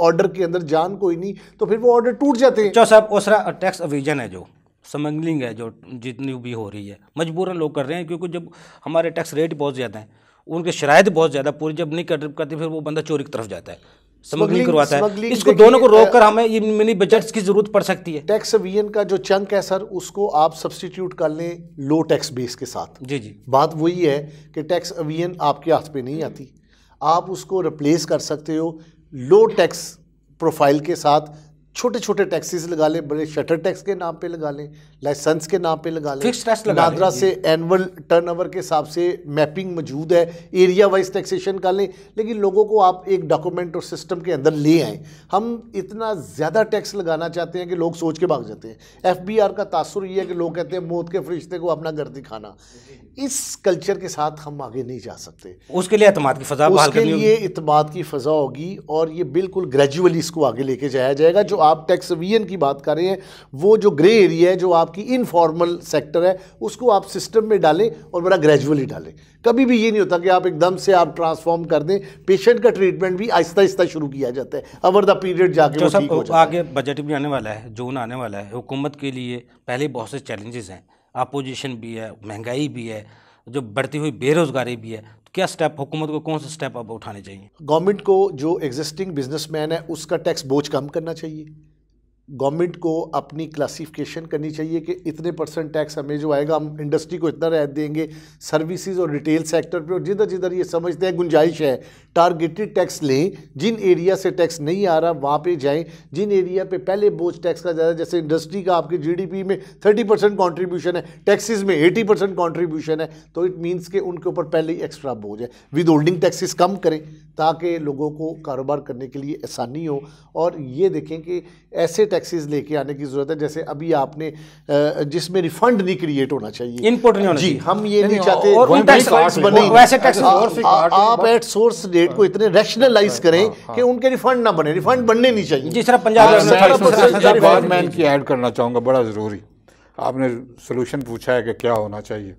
ऑर्डर के अंदर जान कोई नहीं तो फिर वो ऑर्डर टूट जाते हैं साहब उसरा टैक्स अविजन है जो समगलिंग है जो जितनी भी हो रही है मजबूरन लोग कर रहे हैं क्योंकि जब हमारे टैक्स रेट बहुत ज़्यादा हैं उनके शराय बहुत ज़्यादा पूरी जब नहीं कर करती फिर वो बंदा चोरी की तरफ जाता है स्मगलिंग करवाता है इसको दोनों को रोक कर हमें ये मिनी बजट की जरूरत पड़ सकती है टैक्स अवियन का जो चंक है सर उसको आप सब्सटीट्यूट कर लें लो टैक्स बेस के साथ जी जी बात वही है कि टैक्स अवियन आपके हाथ पे नहीं आती आप उसको रिप्लेस कर सकते हो लो टैक्स प्रोफाइल के साथ छोटे छोटे टैक्सीज लगा लें बड़े शटर टैक्स के नाम पे लगा लें लाइसेंस के नाम पे लगा लें फिक्स टैक्स लगा नादरा से एनुअल टर्नओवर के हिसाब से मैपिंग मौजूद है एरिया वाइज टैक्सेशन कर लें लेकिन लोगों को आप एक डॉक्यूमेंट और सिस्टम के अंदर ले आएँ हम इतना ज़्यादा टैक्स लगाना चाहते हैं कि लोग सोच के भाग जाते हैं एफ बी आर का तासर ये है कि लोग कहते हैं मौत के फरिश्ते को अपना घर दिखाना इस कल्चर के साथ हम आगे नहीं जा सकते उसके लिए अतमाद की फ़जा उसके लिए अतमाद की फ़जा होगी और ये बिल्कुल ग्रेजुअली इसको आगे लेके जाया जाएगा जो आप टैक्स वीएन की बात कर रहे हैं वो जो ग्रे एरिया है जो आपकी इनफॉर्मल सेक्टर है उसको आप सिस्टम में डालें और बड़ा ग्रेजुअली डालें कभी भी ये नहीं होता कि आप एकदम से आप ट्रांसफॉर्म कर दें पेशेंट का ट्रीटमेंट भी आहिस्ता आहिस्ता शुरू किया जाता है अवर द पीरियड जाके आगे बजट भी आने वाला है जून आने वाला है हुकूमत के लिए पहले बहुत से चैलेंजेस हैं अपोजिशन भी है महंगाई भी है जो बढ़ती हुई बेरोज़गारी भी है तो क्या स्टेप हुकूमत को कौन से स्टेप अब उठाने चाहिए गवर्नमेंट को जो एग्जिस्टिंग बिजनेसमैन है उसका टैक्स बोझ कम करना चाहिए गवर्नमेंट को अपनी क्लासिफिकेशन करनी चाहिए कि इतने परसेंट टैक्स हमें जो आएगा हम इंडस्ट्री को इतना रहत देंगे सर्विसेज और रिटेल सेक्टर पे और जिधर जिधर ये समझते हैं गुंजाइश है टारगेटेड टैक्स लें जिन एरिया से टैक्स नहीं आ रहा वहाँ पे जाएं जिन एरिया पे पहले बोझ टैक्स का ज़्यादा जैसे इंडस्ट्री का आपके जी में थर्टी परसेंट कॉन्ट्रीब्यूशन है टैक्सेज में एटी परसेंट कॉन्ट्रीब्यूशन है तो इट मीन्स के उनके ऊपर पहले ही एक्स्ट्रा बोझ है विद होल्डिंग टैक्सेस कम करें ताकि लोगों को कारोबार करने के लिए आसानी हो और ये देखें कि ऐसे टैक्स टैक्सेस लेके आने की ज़रूरत है जैसे अभी आपने जिसमें रिफंड नहीं क्रिएट होना चाहिए इनपुट नहीं होना जी हम ये नहीं, चाहते आप एट सोर्स रेट को इतने रैशनलाइज करें हाँ, हाँ। कि उनके रिफंड ना बने रिफंड बनने नहीं चाहिए जिस तरह पंजाब मैं इनकी ऐड करना चाहूँगा बड़ा ज़रूरी आपने सोल्यूशन पूछा है कि क्या होना चाहिए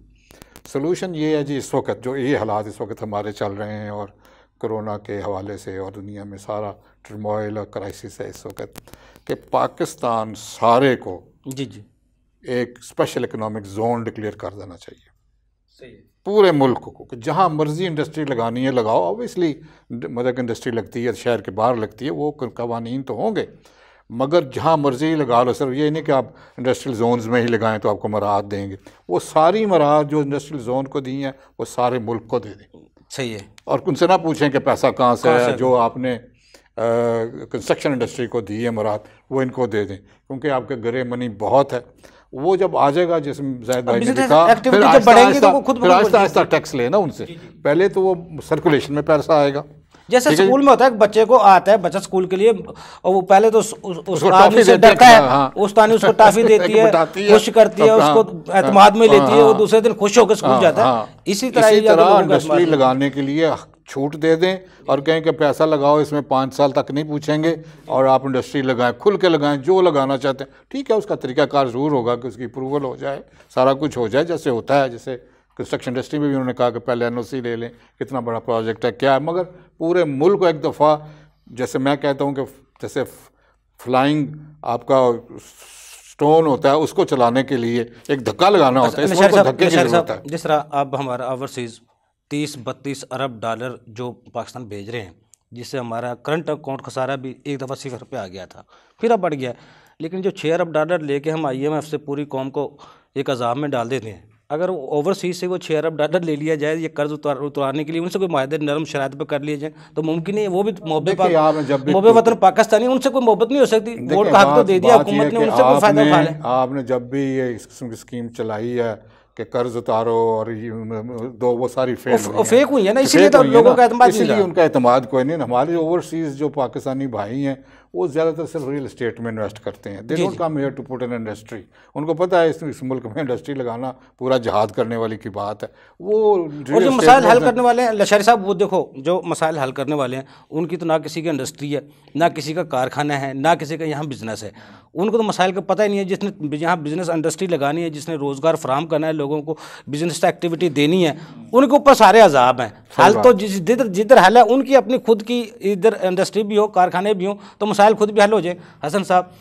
सोल्यूशन ये है जी इस वक्त जो ये हालात इस वक्त हमारे चल रहे हैं और कोरोना के हवाले से और दुनिया में सारा ट्रमोइल और क्राइसिस है इस वक्त कि पाकिस्तान सारे को जी जी एक स्पेशल इकोनॉमिक जोन डिक्लेयर कर देना चाहिए सही पूरे मुल्क को कि जहाँ मर्जी इंडस्ट्री लगानी है लगाओ ऑबियसली मतलब इंडस्ट्री लगती है शहर के बाहर लगती है वो कवानीन तो होंगे मगर जहाँ मर्जी लगा लो सिर्फ ये नहीं कि आप इंडस्ट्रियल जोन्स में ही लगाएं तो आपको मराहत देंगे वो सारी मराहत जो इंडस्ट्रियल जोन को दी हैं वो सारे मुल्क को दे दें सही है और उनसे ना पूछें कि पैसा कहाँ से है जो आपने कंस्ट्रक्शन इंडस्ट्री को दी है मुराद वो इनको दे दें क्योंकि आपके ग्रे मनी बहुत है वो जब आ जाएगा जिसमें जैद भाई ने लिखा फिर आहिस्ता तो आहिस्ता टैक्स लेना उनसे पहले तो वो सर्कुलेशन में पैसा आएगा जैसे स्कूल में होता है बच्चे को आता है बच्चा स्कूल के लिए और वो पहले तो उस आदमी से डरता है हाँ, हाँ। उस आदमी उसको टॉफी [laughs] देती है खुश करती है उसको हाँ, एतमाद में लेती है वो दूसरे दिन खुश होकर स्कूल जाता है इसी तरह इंडस्ट्री लगाने के लिए छूट दे दें और कहें कि पैसा लगाओ इसमें पाँच साल तक नहीं पूछेंगे और आप इंडस्ट्री लगाएं खुल के लगाएं जो लगाना चाहते हैं ठीक है उसका तरीकाकार ज़रूर होगा कि उसकी अप्रूवल हो जाए सारा कुछ हो जाए जैसे होता है जैसे कंस्ट्रक्शन इंडस्ट्री में भी उन्होंने कहा कि पहले एन ले लें कितना बड़ा प्रोजेक्ट है क्या है मगर पूरे मुल्क को एक दफ़ा जैसे मैं कहता हूँ कि जैसे फ्लाइंग आपका स्टोन होता है उसको चलाने के लिए एक धक्का लगाना होता है इसको धक्के की होता है जिस तरह अब हमारा ओवरसीज़ तीस बत्तीस अरब डॉलर जो पाकिस्तान भेज रहे हैं जिससे हमारा करंट अकाउंट खसारा भी एक दफ़ा सिफर पे आ गया था फिर अब बढ़ गया लेकिन जो छः अरब डॉलर लेके हम आई एम एफ से पूरी कौम को एक अज़ाम में डाल देते हैं अगर ओवरसीज से वो छः अरब डॉलर ले लिया जाए ये कर्ज उतार उतारने के लिए उनसे कोई माहे नरम शरात पर कर लिया जाए तो मुमकिन है वो भी मोहब्बत मोहब्बत वतन पाकिस्तानी उनसे कोई मोहब्बत नहीं हो सकती वोट का हक तो दे दिया हुकूमत ने उनसे कोई फ़ायदा उठा लिया आपने जब भी ये इस किस्म की स्कीम चलाई है कि कर्ज उतारो और दो वो सारी फेल हुई फेक हुई है ना तो इसीलिए तो लोगों का इतमाद उनका अतमाद कोई नहीं हमारे ओवरसीज़ जो पाकिस्तानी भाई हैं वो ज़्यादातर सिर्फ रियल इस्टेट में इन्वेस्ट करते हैं they don't come here to put an industry उनको पता है इस, इस मुल्क में इंडस्ट्री लगाना पूरा जहाद करने वाली की बात है वो और जो मसाइल हल करने वाले हैं लशारी साहब वो देखो जो मसाइल हल करने वाले हैं उनकी तो ना किसी की इंडस्ट्री है ना किसी का कारखाना है ना किसी का यहाँ बिजनेस है उनको तो मसाइल का पता ही नहीं है जिसने यहाँ बिजनेस इंडस्ट्री लगानी है जिसने रोज़गार फराम करना है लोगों को बिजनेस एक्टिविटी देनी है उनके ऊपर सारे अजाब हैं हल तो जिधर जिधर हल है उनकी अपनी खुद की इधर इंडस्ट्री भी हो कारखाने भी हों तो मसाइल खुद भी हल हो जाए हसन साहब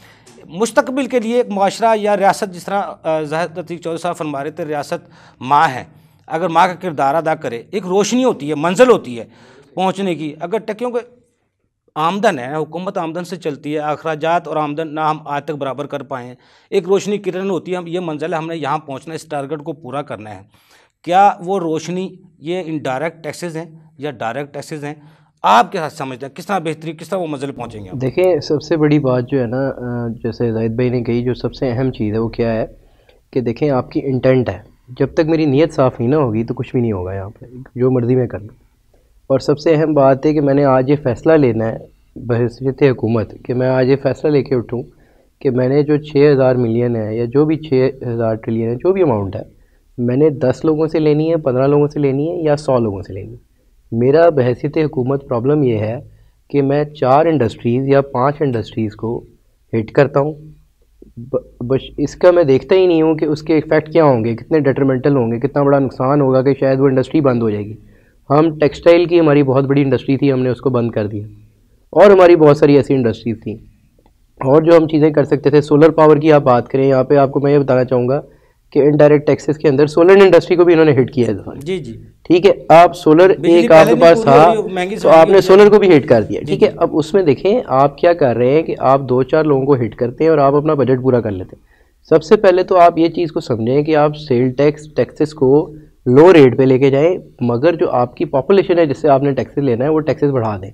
मुस्तबिल के लिए एक माशरा या रियासत जिस तरह जहद लतीफ़ चौधरी साहब फरमा रहे थे रियासत माँ है अगर माँ का किरदार अदा करे एक रोशनी होती है मंजिल होती है पहुँचने की अगर टकियों के आमदन है हुकूमत आमदन से चलती है अखराज और आमदन ना हम आज तक बराबर कर पाएँ एक रोशनी किरण होती है हम ये मंजिल है हमने यहाँ पहुँचना इस टारगेट को पूरा करना है क्या वो रोशनी ये इनडायरेक्ट टैक्सेस हैं या डायरेक्ट टैक्सेस हैं आप क्या समझते हैं किस तरह बेहतरी किस तरह वो मंजिल पहुँचेंगे देखिए सबसे बड़ी बात जो है ना जैसे जाहिद भाई ने कही जो सबसे अहम चीज़ है वो क्या है कि देखें आपकी इंटेंट है जब तक मेरी नीयत साफ़ नहीं ना होगी तो कुछ भी नहीं होगा यहाँ पर जो मर्ज़ी मैं कर लूँ और सबसे अहम बात है कि मैंने आज ये फ़ैसला लेना है बहसीत हुकूमत कि मैं आज ये फ़ैसला लेके उठूँ कि मैंने जो छः हज़ार मिलियन है या जो भी छः हज़ार ट्रिलियन है जो भी अमाउंट है मैंने दस लोगों से लेनी है पंद्रह लोगों से लेनी है या सौ लोगों से लेनी है मेरा बहसीत हुकूमत प्रॉब्लम यह है कि मैं चार इंडस्ट्रीज़ या पांच इंडस्ट्रीज़ को हिट करता हूँ बस इसका मैं देखता ही नहीं हूँ कि उसके इफ़ेक्ट क्या होंगे कितने डेट्रमेंटल होंगे कितना बड़ा नुकसान होगा कि शायद वो इंडस्ट्री बंद हो जाएगी हम टेक्सटाइल की हमारी बहुत बड़ी इंडस्ट्री थी हमने उसको बंद कर दिया और हमारी बहुत सारी ऐसी इंडस्ट्रीज थी और जो हम चीज़ें कर सकते थे सोलर पावर की आप बात करें यहाँ पे आपको मैं ये बताना चाहूँगा कि इनडायरेक्ट टैक्सेस के अंदर सोलर इंडस्ट्री को भी इन्होंने हिट किया है जी जी ठीक है आप सोलर एक आपके पास था तो आपने सोलर को भी हिट कर दिया ठीक है अब उसमें देखें आप क्या कर रहे हैं कि आप दो चार लोगों को हिट करते हैं और आप अपना बजट पूरा कर लेते हैं सबसे पहले तो आप ये चीज़ को समझें कि आप सेल टैक्स टैक्सेस को लो रेट पे लेके जाएं मगर जो आपकी पॉपुलेशन है जिससे आपने टैक्सेस लेना है वो टैक्सेस बढ़ा दें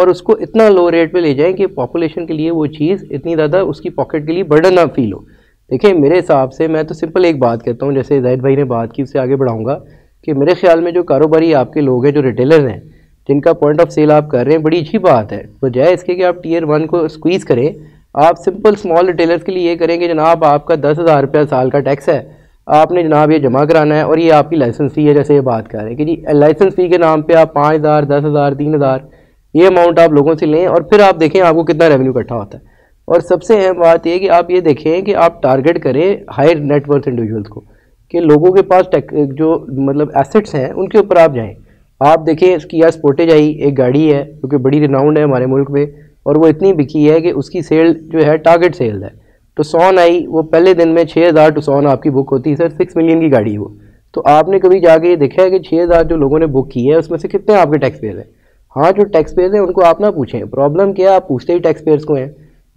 और उसको इतना लो रेट पे ले जाएं कि पॉपुलेशन के लिए वो चीज़ इतनी ज़्यादा उसकी पॉकेट के लिए बर्डन ना फील हो देखिए मेरे हिसाब से मैं तो सिंपल एक बात कहता हूँ जैसे जैद भाई ने बात की उससे आगे बढ़ाऊँगा कि मेरे ख्याल में जो कारोबारी आपके लोग हैं जो रिटेलर हैं जिनका पॉइंट ऑफ सेल आप कर रहे हैं बड़ी अच्छी बात है बजाय इसके कि आप टीयर वन को स्क्वीज़ करें आप सिंपल स्मॉल रिटेलर्स के लिए ये करेंगे जनाब आपका दस हज़ार रुपया साल का टैक्स है आपने जनाब ये जमा कराना है और ये आपकी लाइसेंस फ़ी है जैसे ये बात कर रहे हैं कि जी लाइसेंस फ़ी के नाम पे आप पाँच हज़ार दस हज़ार तीन हज़ार ये अमाउंट आप लोगों से लें और फिर आप देखें आपको कितना रेवेन्यू इकट्ठा होता है और सबसे अहम बात यह कि आप ये देखें कि आप टारगेट करें हायर नेटवर्थ इंडिविजुअल्स को कि लोगों के पास जो मतलब एसेट्स हैं उनके ऊपर आप जाएं आप देखें इसकी यार स्पोर्टेज आई एक गाड़ी है जो कि बड़ी रिनाउंड है हमारे मुल्क में और वो इतनी बिकी है कि उसकी सेल जो है टारगेट सेल है तो सोन आई वो पहले दिन में छः हज़ार टू सोन आपकी बुक होती है सर सिक्स मिलियन की गाड़ी वो तो आपने कभी जाके ये देखा है कि छः हज़ार जो लोगों ने बुक की है उसमें से कितने आपके टैक्स पेयर हैं हाँ जो टैक्स पेयर हैं उनको आप ना पूछें प्रॉब्लम क्या है आप पूछते ही टैक्स पेयर्स को हैं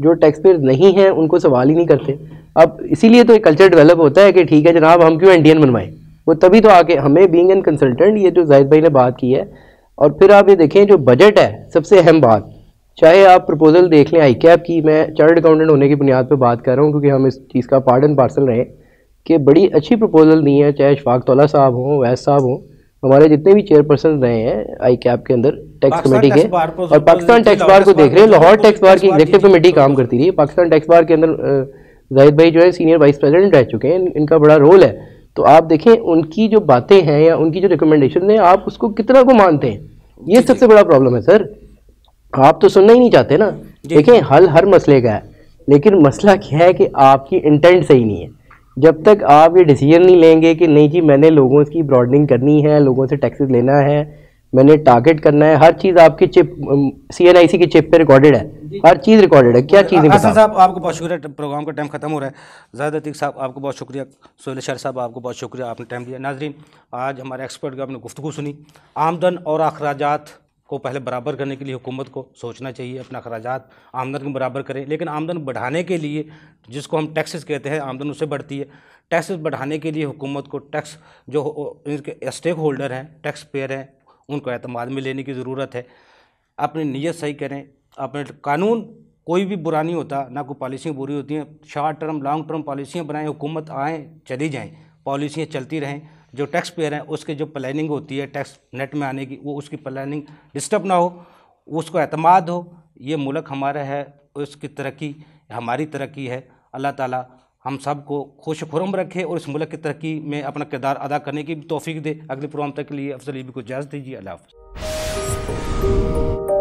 जो टैक्स पेयर नहीं हैं उनको सवाल ही नहीं करते अब इसीलिए तो एक कल्चर डेवलप होता है कि ठीक है जनाब हम क्यों इंडियन बनवाएं वो तभी तो आके हमें बीइंग एन कंसल्टेंट ये जो जाहिद भाई ने बात की है और फिर आप ये देखें जो बजट है सबसे अहम बात चाहे आप प्रपोजल देख लें आई कैप की मैं चार्ट अकाउंटेंट होने की बुनियाद पर बात कर रहा हूँ क्योंकि हम इस चीज़ का पार्ट एंड पार्सल रहे कि बड़ी अच्छी प्रपोजल दी है चाहे शफाक तोला साहब हों वैस साहब हों हमारे जितने भी चेयरपर्सन रहे हैं आई कैप के अंदर टैक्स कमेटी के और पाकिस्तान टैक्स बार को देख रहे हैं लाहौर टैक्स बार की एग्जेक्टिव कमेटी काम करती रही है पाकिस्तान टैक्स बार के अंदर जाहिद भाई जो है सीनियर वाइस प्रेसिडेंट रह चुके हैं इनका बड़ा रोल है तो आप देखें उनकी जो बातें हैं या उनकी जो रिकमेंडेशन है आप उसको कितना को मानते हैं ये सबसे बड़ा प्रॉब्लम है सर आप तो सुनना ही नहीं चाहते ना देखें हल हर मसले का है लेकिन मसला क्या है कि आपकी इंटेंट सही नहीं है जब तक आप ये डिसीजन नहीं लेंगे कि नहीं जी मैंने लोगों की ब्रॉडनिंग करनी है लोगों से टैक्सेस लेना है मैंने टारगेट करना है हर चीज़ आपकी चिप सी एन आई सी की चिप पे रिकॉर्डेड है हर चीज़ रिकॉर्डेड है क्या अच्छा, चीज़ अच्छा साहब आपको बहुत शुक्रिया प्रोग्राम का टाइम खत्म हो रहा है ज़ाहिर अतीक साहब आपको बहुत शुक्रिया सोहेल शहर साहब आपको बहुत शुक्रिया आपने टाइम दिया नाजरीन आज हमारे एक्सपर्ट का आपने गुफ्तु सुनी आमदन और अखराजात को पहले बराबर करने के लिए हुकूमत को सोचना चाहिए अपना अखराज आमदन को बराबर करें लेकिन आमदन बढ़ाने के लिए जिसको हम टैक्सेस कहते हैं आमदन उससे बढ़ती है टैक्सेस बढ़ाने के लिए हुकूमत को टैक्स जो इनके स्टेक होल्डर हैं टैक्स पेयर हैं उनको अतमाद में लेने की ज़रूरत है अपनी नीयत सही करें अपने कानून कोई भी बुरा नहीं होता ना कोई पॉलिसियाँ बुरी होती हैं शॉर्ट टर्म लॉन्ग टर्म पॉलिसियाँ बनाएं हुकूमत आएँ चली जाएँ पॉलिसियाँ चलती रहें जो टैक्स पेयर हैं उसके जो प्लानिंग होती है टैक्स नेट में आने की वो उसकी प्लानिंग डिस्टर्ब ना हो उसको अतमाद हो ये मुल्क हमारा है उसकी तरक्की हमारी तरक्की है अल्लाह ताला हम सब को खुश खुरम रखे और इस मुल्क की तरक्की में अपना किरदार अदा करने की भी तोफ़ी दे अगले प्रोग्राम तक के लिए अफजल को इजाज़त दीजिए अल्लाह हाफ़